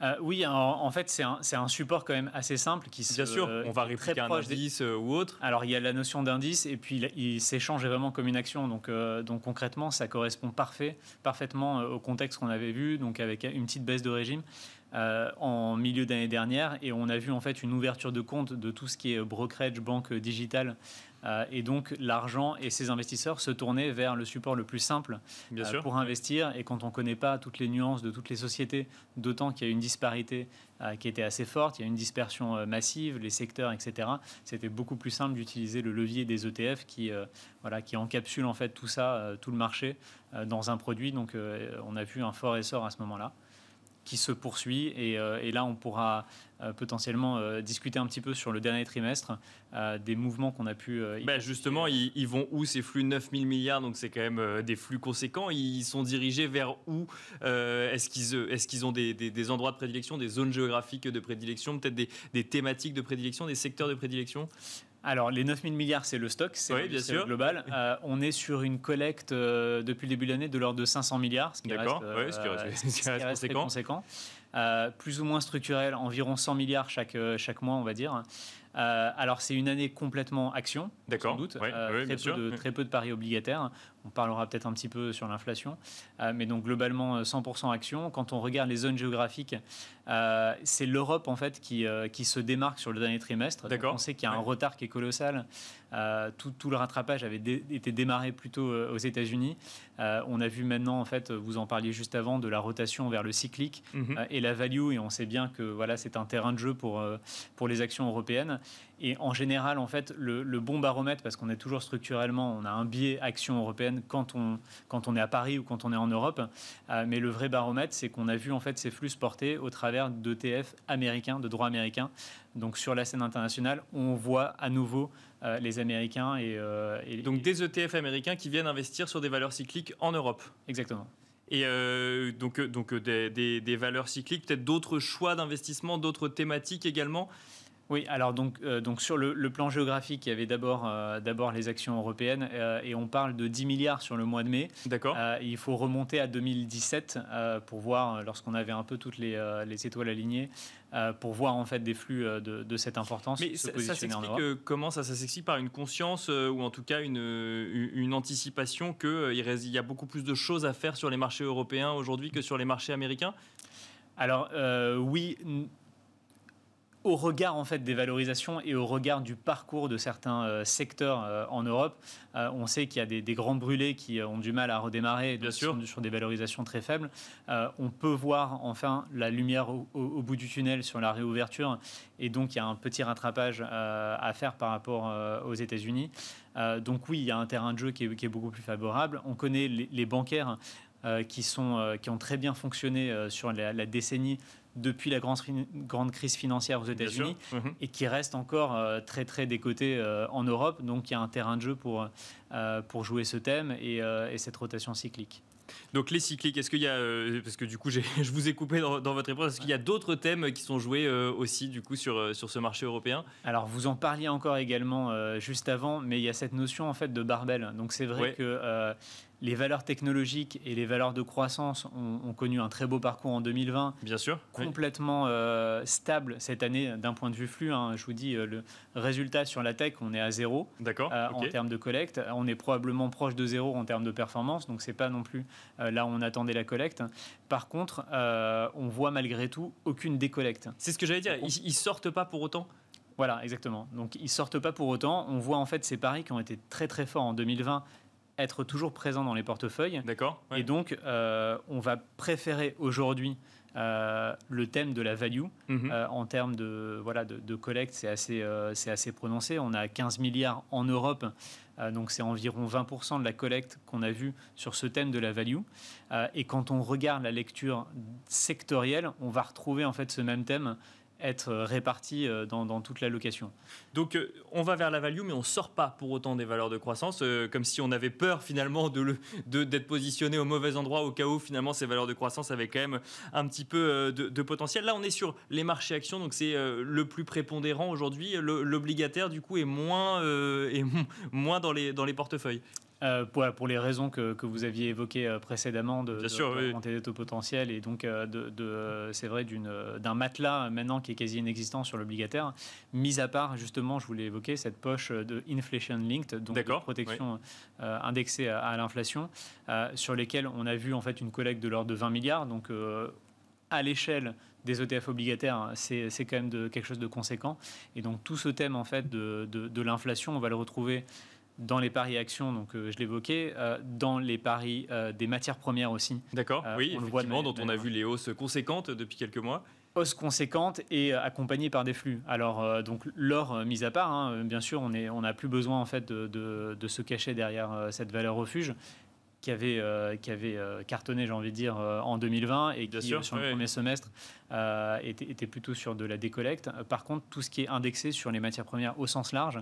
Euh, oui, en, fait, c'est un, support quand même assez simple qui se. Bien sûr, euh, on va répliquer un indice euh, ou autre. Alors, il y a la notion d'indice et puis il, s'échange vraiment comme une action. Donc, concrètement, ça correspond parfaitement au contexte qu'on avait vu, donc avec une petite baisse de régime. en milieu d'année dernière et on a vu en fait une ouverture de compte de tout ce qui est brokerage, banque digitale euh, et donc l'argent et ses investisseurs se tournaient vers le support le plus simple euh, pour investir. Et quand on ne connaît pas toutes les nuances de toutes les sociétés, d'autant qu'il y a une disparité euh, qui était assez forte, il y a une dispersion massive, les secteurs, etc. C'était beaucoup plus simple d'utiliser le levier des ETF qui, voilà, qui encapsule en fait tout ça, tout le marché dans un produit. Donc on a vu un fort essor à ce moment-là qui se poursuit. Et, euh, là, on pourra euh, potentiellement euh, discuter un petit peu sur le dernier trimestre des mouvements qu'on a pu... Bah, justement, ils, vont où ces flux 9000 milliards Donc c'est quand même des flux conséquents. Ils sont dirigés vers où Est-ce qu'ils ont des, endroits de prédilection, des zones géographiques de prédilection, peut-être des thématiques de prédilection, des secteurs de prédilection alors, les 9000 milliards, c'est le stock, c'est le global. Euh, on est sur une collecte euh, depuis le début de l'année de l'ordre de 500 milliards, ce qui reste, conséquent. plus ou moins structurel, environ 100 milliards chaque, euh, chaque mois, on va dire. Euh, alors, c'est une année complètement action, sans doute. Euh, très, peu de, très peu de paris obligataires. On parlera peut-être un petit peu sur l'inflation. Euh, mais donc, globalement, 100% action. Quand on regarde les zones géographiques, c'est l'Europe, en fait, qui, qui se démarque sur le dernier trimestre. on sait qu'il y a un retard qui est colossal euh, tout, le rattrapage avait été démarré plutôt euh, aux États-Unis. Euh, on a vu maintenant, en fait, vous en parliez juste avant, de la rotation vers le cyclique mhm. et la value. Et on sait bien que voilà, c'est un terrain de jeu pour, pour les actions européennes. Et en général, en fait, le, bon baromètre, parce qu'on est toujours structurellement, on a un biais action européenne quand on, est à Paris ou quand on est en Europe. mais le vrai baromètre, c'est qu'on a vu en fait ces flux portés au travers d'ETF américains, de droits américains. Donc sur la scène internationale, on voit à nouveau euh, les Américains. Et, euh, Donc des ETF américains qui viennent investir sur des valeurs cycliques en Europe. Exactement. Et euh, donc, des, valeurs cycliques, peut-être d'autres choix d'investissement, d'autres thématiques également oui, alors donc, euh, donc sur le, plan géographique, il y avait d'abord euh, d'abord les actions européennes euh, et on parle de 10 milliards sur le mois de mai. D'accord. il faut remonter à 2017 pour voir, lorsqu'on avait un peu toutes les, les étoiles alignées, pour voir en fait des flux de, de, cette importance. Mais ça, s'explique comment ça, ça s'explique par une conscience ou en tout cas une, une anticipation qu'il il y a beaucoup plus de choses à faire sur les marchés européens aujourd'hui que sur les marchés américains Alors oui au regard en fait des valorisations et au regard du parcours de certains euh, secteurs euh, en Europe. Euh, on sait qu'il y a des, des, grands brûlés qui ont du mal à redémarrer, sur des valorisations très faibles. on peut voir enfin la lumière au, bout du tunnel sur la réouverture, et donc il y a un petit rattrapage à faire par rapport aux États-Unis. donc oui, il y a un terrain de jeu qui est, beaucoup plus favorable. On connaît les, bancaires. qui, sont, qui ont très bien fonctionné sur la, décennie depuis la grande, grande crise financière aux États-Unis mhm. et qui reste encore euh, très très décoté euh, en Europe. Donc il y a un terrain de jeu pour, euh, pour jouer ce thème et, cette rotation cyclique. Donc les cycliques, est-ce qu'il y a, parce que du coup je vous ai coupé dans, votre réponse, est-ce qu'il y a d'autres thèmes qui sont joués aussi du coup sur, sur ce marché européen Alors vous en parliez encore également juste avant, mais il y a cette notion en fait de barbel. Donc c'est vrai que les valeurs technologiques et les valeurs de croissance ont, connu un très beau parcours en 2020. Bien sûr. Complètement euh, stable cette année d'un point de vue flux. Hein. je vous dis, euh, le résultat sur la tech, on est à zéro. D'accord. Euh, en termes de collecte. On est probablement proche de zéro en termes de performance. Donc, c'est pas non plus là où on attendait la collecte. Par contre, on voit malgré tout aucune décollecte. C'est ce que j'allais dire. Ils, ils sortent pas pour autant voilà, exactement. Donc ils sortent pas pour autant. On voit en fait ces paris qui ont été très très forts en 2020 être toujours présent dans les portefeuilles. D'accord. Et donc, euh, on va préférer aujourd'hui euh, le thème de la value. Mhm. Euh, en termes de, voilà, de, collecte, c'est assez, c'est assez prononcé. On a 15 milliards en Europe, donc c'est environ 20% de la collecte qu'on a vue sur ce thème de la value. et quand on regarde la lecture sectorielle, on va retrouver en fait ce même thème être euh, répartis euh, dans, toute la location. Donc euh, on va vers la value, mais on ne sort pas pour autant des valeurs de croissance, comme si on avait peur finalement de, d'être positionné au mauvais endroit au cas où finalement ces valeurs de croissance avaient quand même un petit peu de, potentiel. Là on est sur les marchés actions, donc c'est le plus prépondérant aujourd'hui. l'obligataire du coup est moins, moins dans, les, dans les portefeuilles. Euh, pour, les raisons que, vous aviez évoquées euh, précédemment, de, de des taux potentiels et donc euh, de, c'est vrai d'un matelas maintenant qui est quasi inexistant sur l'obligataire, mis à part justement, je voulais évoquer cette poche de inflation linked, donc de protection indexée à, l'inflation, sur lesquelles on a vu en fait une collecte de l'ordre de 20 milliards, donc à l'échelle des ETF obligataires, hein, c'est quand même de, quelque chose de conséquent. Et donc tout ce thème en fait de, de l'inflation, on va le retrouver dans les paris actions, donc euh, je l'évoquais, euh, dans les paris euh, des matières premières aussi. D'accord, oui, on effectivement, dont on a vu les hausses conséquentes depuis quelques mois. Hausses conséquentes et accompagnées par des flux. Alors, donc l'or mis à part, hein, bien sûr, on n'a plus besoin en fait de se cacher derrière cette valeur refuge qui avait, euh, qui avait euh, cartonné, j'ai envie de dire, euh, en 2020 et qui, sûr, sur le premier semestre, était, plutôt sur de la décollecte. Par contre, tout ce qui est indexé sur les matières premières au sens large,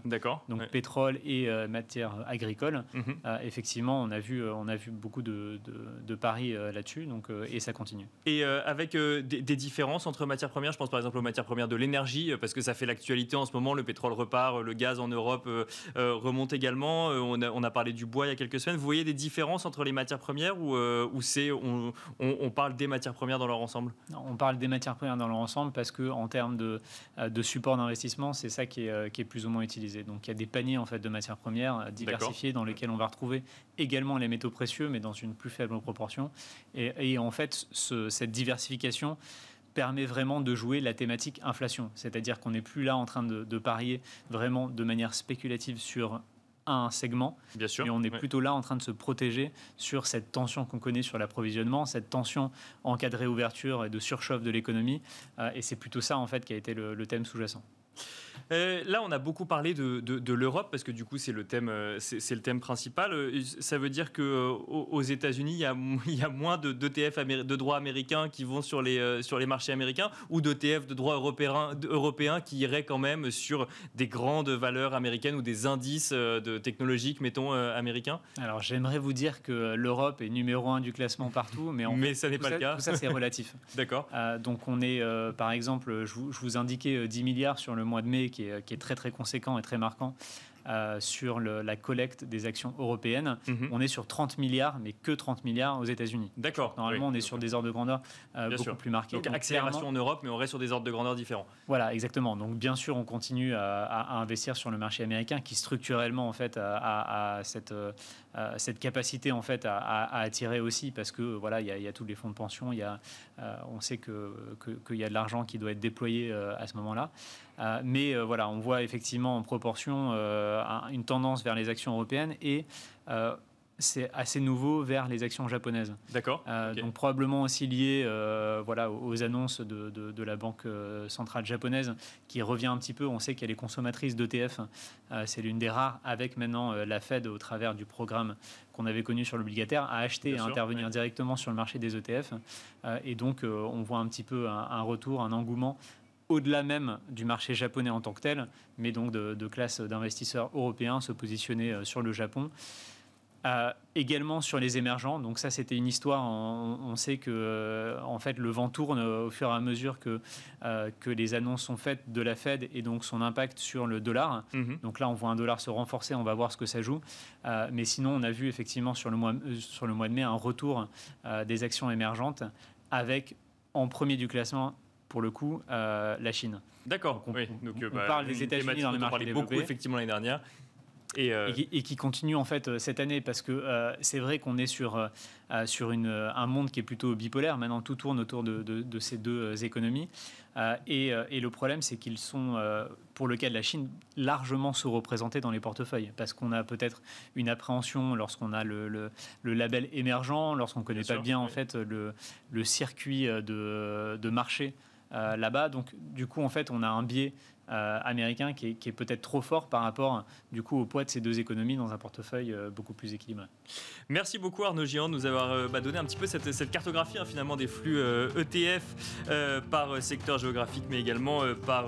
donc pétrole et matières agricoles, mhm. effectivement, on a vu, on a vu beaucoup de, de, paris là-dessus donc, et ça continue. Et avec des, des, différences entre matières premières, je pense par exemple aux matières premières de l'énergie, parce que ça fait l'actualité en ce moment, le pétrole repart, le gaz en Europe remonte également, on a, on a parlé du bois il y a quelques semaines, vous voyez des différences entre les matières premières ou, euh, c'est on, parle des matières premières dans leur ensemble On parle des matières premières dans leur ensemble parce que en termes de, euh, de support d'investissement, c'est ça euh, qui est, plus ou moins utilisé. Donc il y a des paniers en fait de matières premières diversifiés dans lesquels on va retrouver également les métaux précieux, mais dans une plus faible proportion. Et, en fait, cette diversification permet vraiment de jouer la thématique inflation. C'est-à-dire qu'on n'est plus là en train de, de, parier vraiment de manière spéculative sur un segment. Bien sûr. Et on est plutôt là en train de se protéger sur cette tension qu'on connaît sur l'approvisionnement, cette tension encadrée ouverture et de surchauffe de l'économie. Euh, et c'est plutôt ça, en fait, qui a été le thème sous-jacent. Euh, là, on a beaucoup parlé de, l'Europe parce que du coup, c'est le thème, euh, c'est le thème principal. Euh, ça veut dire que aux États-Unis, il, y a, moins de d'ETF de droits américains qui vont sur les marchés américains ou d'ETF de droits européens qui iraient quand même sur des grandes valeurs américaines ou des indices de technologiques, mettons américains. Alors, j'aimerais vous dire que l'Europe est numéro un du classement partout, mais en ça n'est pas le cas. Tout ça, c'est relatif. D'accord. donc, on est, par exemple, je vous, je vous indiquais 10 milliards sur le mois de mai qui est, très très conséquent et très marquant. Euh, sur la collecte des actions européennes. Mhm. On est sur 30 milliards, mais que 30 milliards aux États-Unis. D'accord. Normalement, on est sur des ordres de grandeur euh, beaucoup plus marqués. Donc, accélération en Europe, mais on reste sur des ordres de grandeur différents. Voilà, exactement. Donc, bien sûr, on continue euh, à, investir sur le marché américain qui, structurellement, en fait, a, cette, cette capacité en fait, à, attirer aussi parce que voilà, il y, a tous les fonds de pension, y a, on sait qu'il que, qu'il y a de l'argent qui doit être déployé à ce moment-là. Euh, mais euh, voilà, on voit effectivement en proportion euh, une tendance vers les actions européennes et c'est assez nouveau vers les actions japonaises. D'accord. Donc probablement aussi lié voilà, aux annonces de, la Banque centrale japonaise qui revient un petit peu. On sait qu'elle est consommatrice d'ETF. c'est l'une des rares avec maintenant la Fed au travers du programme qu'on avait connu sur l'obligataire à acheter et à intervenir directement sur le marché des ETF. et donc on voit un petit peu un retour, un engouement au-delà même du marché japonais en tant que tel, mais donc de, classe d'investisseurs européens se positionner euh, sur le Japon. Euh, également sur les émergents. Donc ça, c'était une histoire. On, sait que euh, en fait le vent tourne au fur et à mesure que que les annonces sont faites de la Fed et donc son impact sur le dollar. Mhm. Donc là, on voit un dollar se renforcer. On va voir ce que ça joue. mais sinon, on a vu effectivement sur le mois sur le mois de mai un retour des actions émergentes avec en premier du classement pour le coup, euh, la Chine. D'accord. On, euh, bah, parle des États-Unis dans les marchés développés. beaucoup effectivement l'année dernière. Euh, et, qui, continue en fait cette année parce que c'est vrai qu'on est sur, sur une, un monde qui est plutôt bipolaire. Maintenant, tout tourne autour de, ces deux économies. Et, et, le problème, c'est qu'ils sont, pour le cas de la Chine, largement sous-représentés dans les portefeuilles parce qu'on a peut-être une appréhension lorsqu'on a le, le, label émergent, lorsqu'on ne connaît pas bien en fait le, le circuit de, de marché euh, là-bas. Donc, du coup, en fait, on a un biais euh, américain qui est, peut-être trop fort par rapport du coup au poids de ces deux économies dans un portefeuille euh, beaucoup plus équilibré. Merci beaucoup Arnaud Giant de nous avoir euh, bah, donné un petit peu cette, cartographie hein, finalement des flux ETF e par secteur géographique mais également par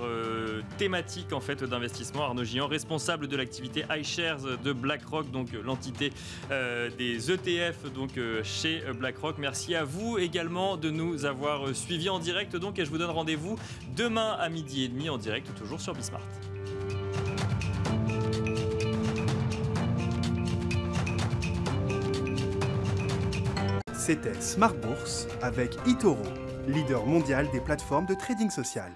thématique en fait d'investissement. Arnaud Giant, responsable de l'activité iShares de BlackRock, donc l'entité des ETF donc chez BlackRock. Merci à vous également de nous avoir suivis en direct donc et je vous donne rendez-vous demain à midi et demi en direct sur Bismart. C'était Smart Bourse avec Itoro, leader mondial des plateformes de trading social.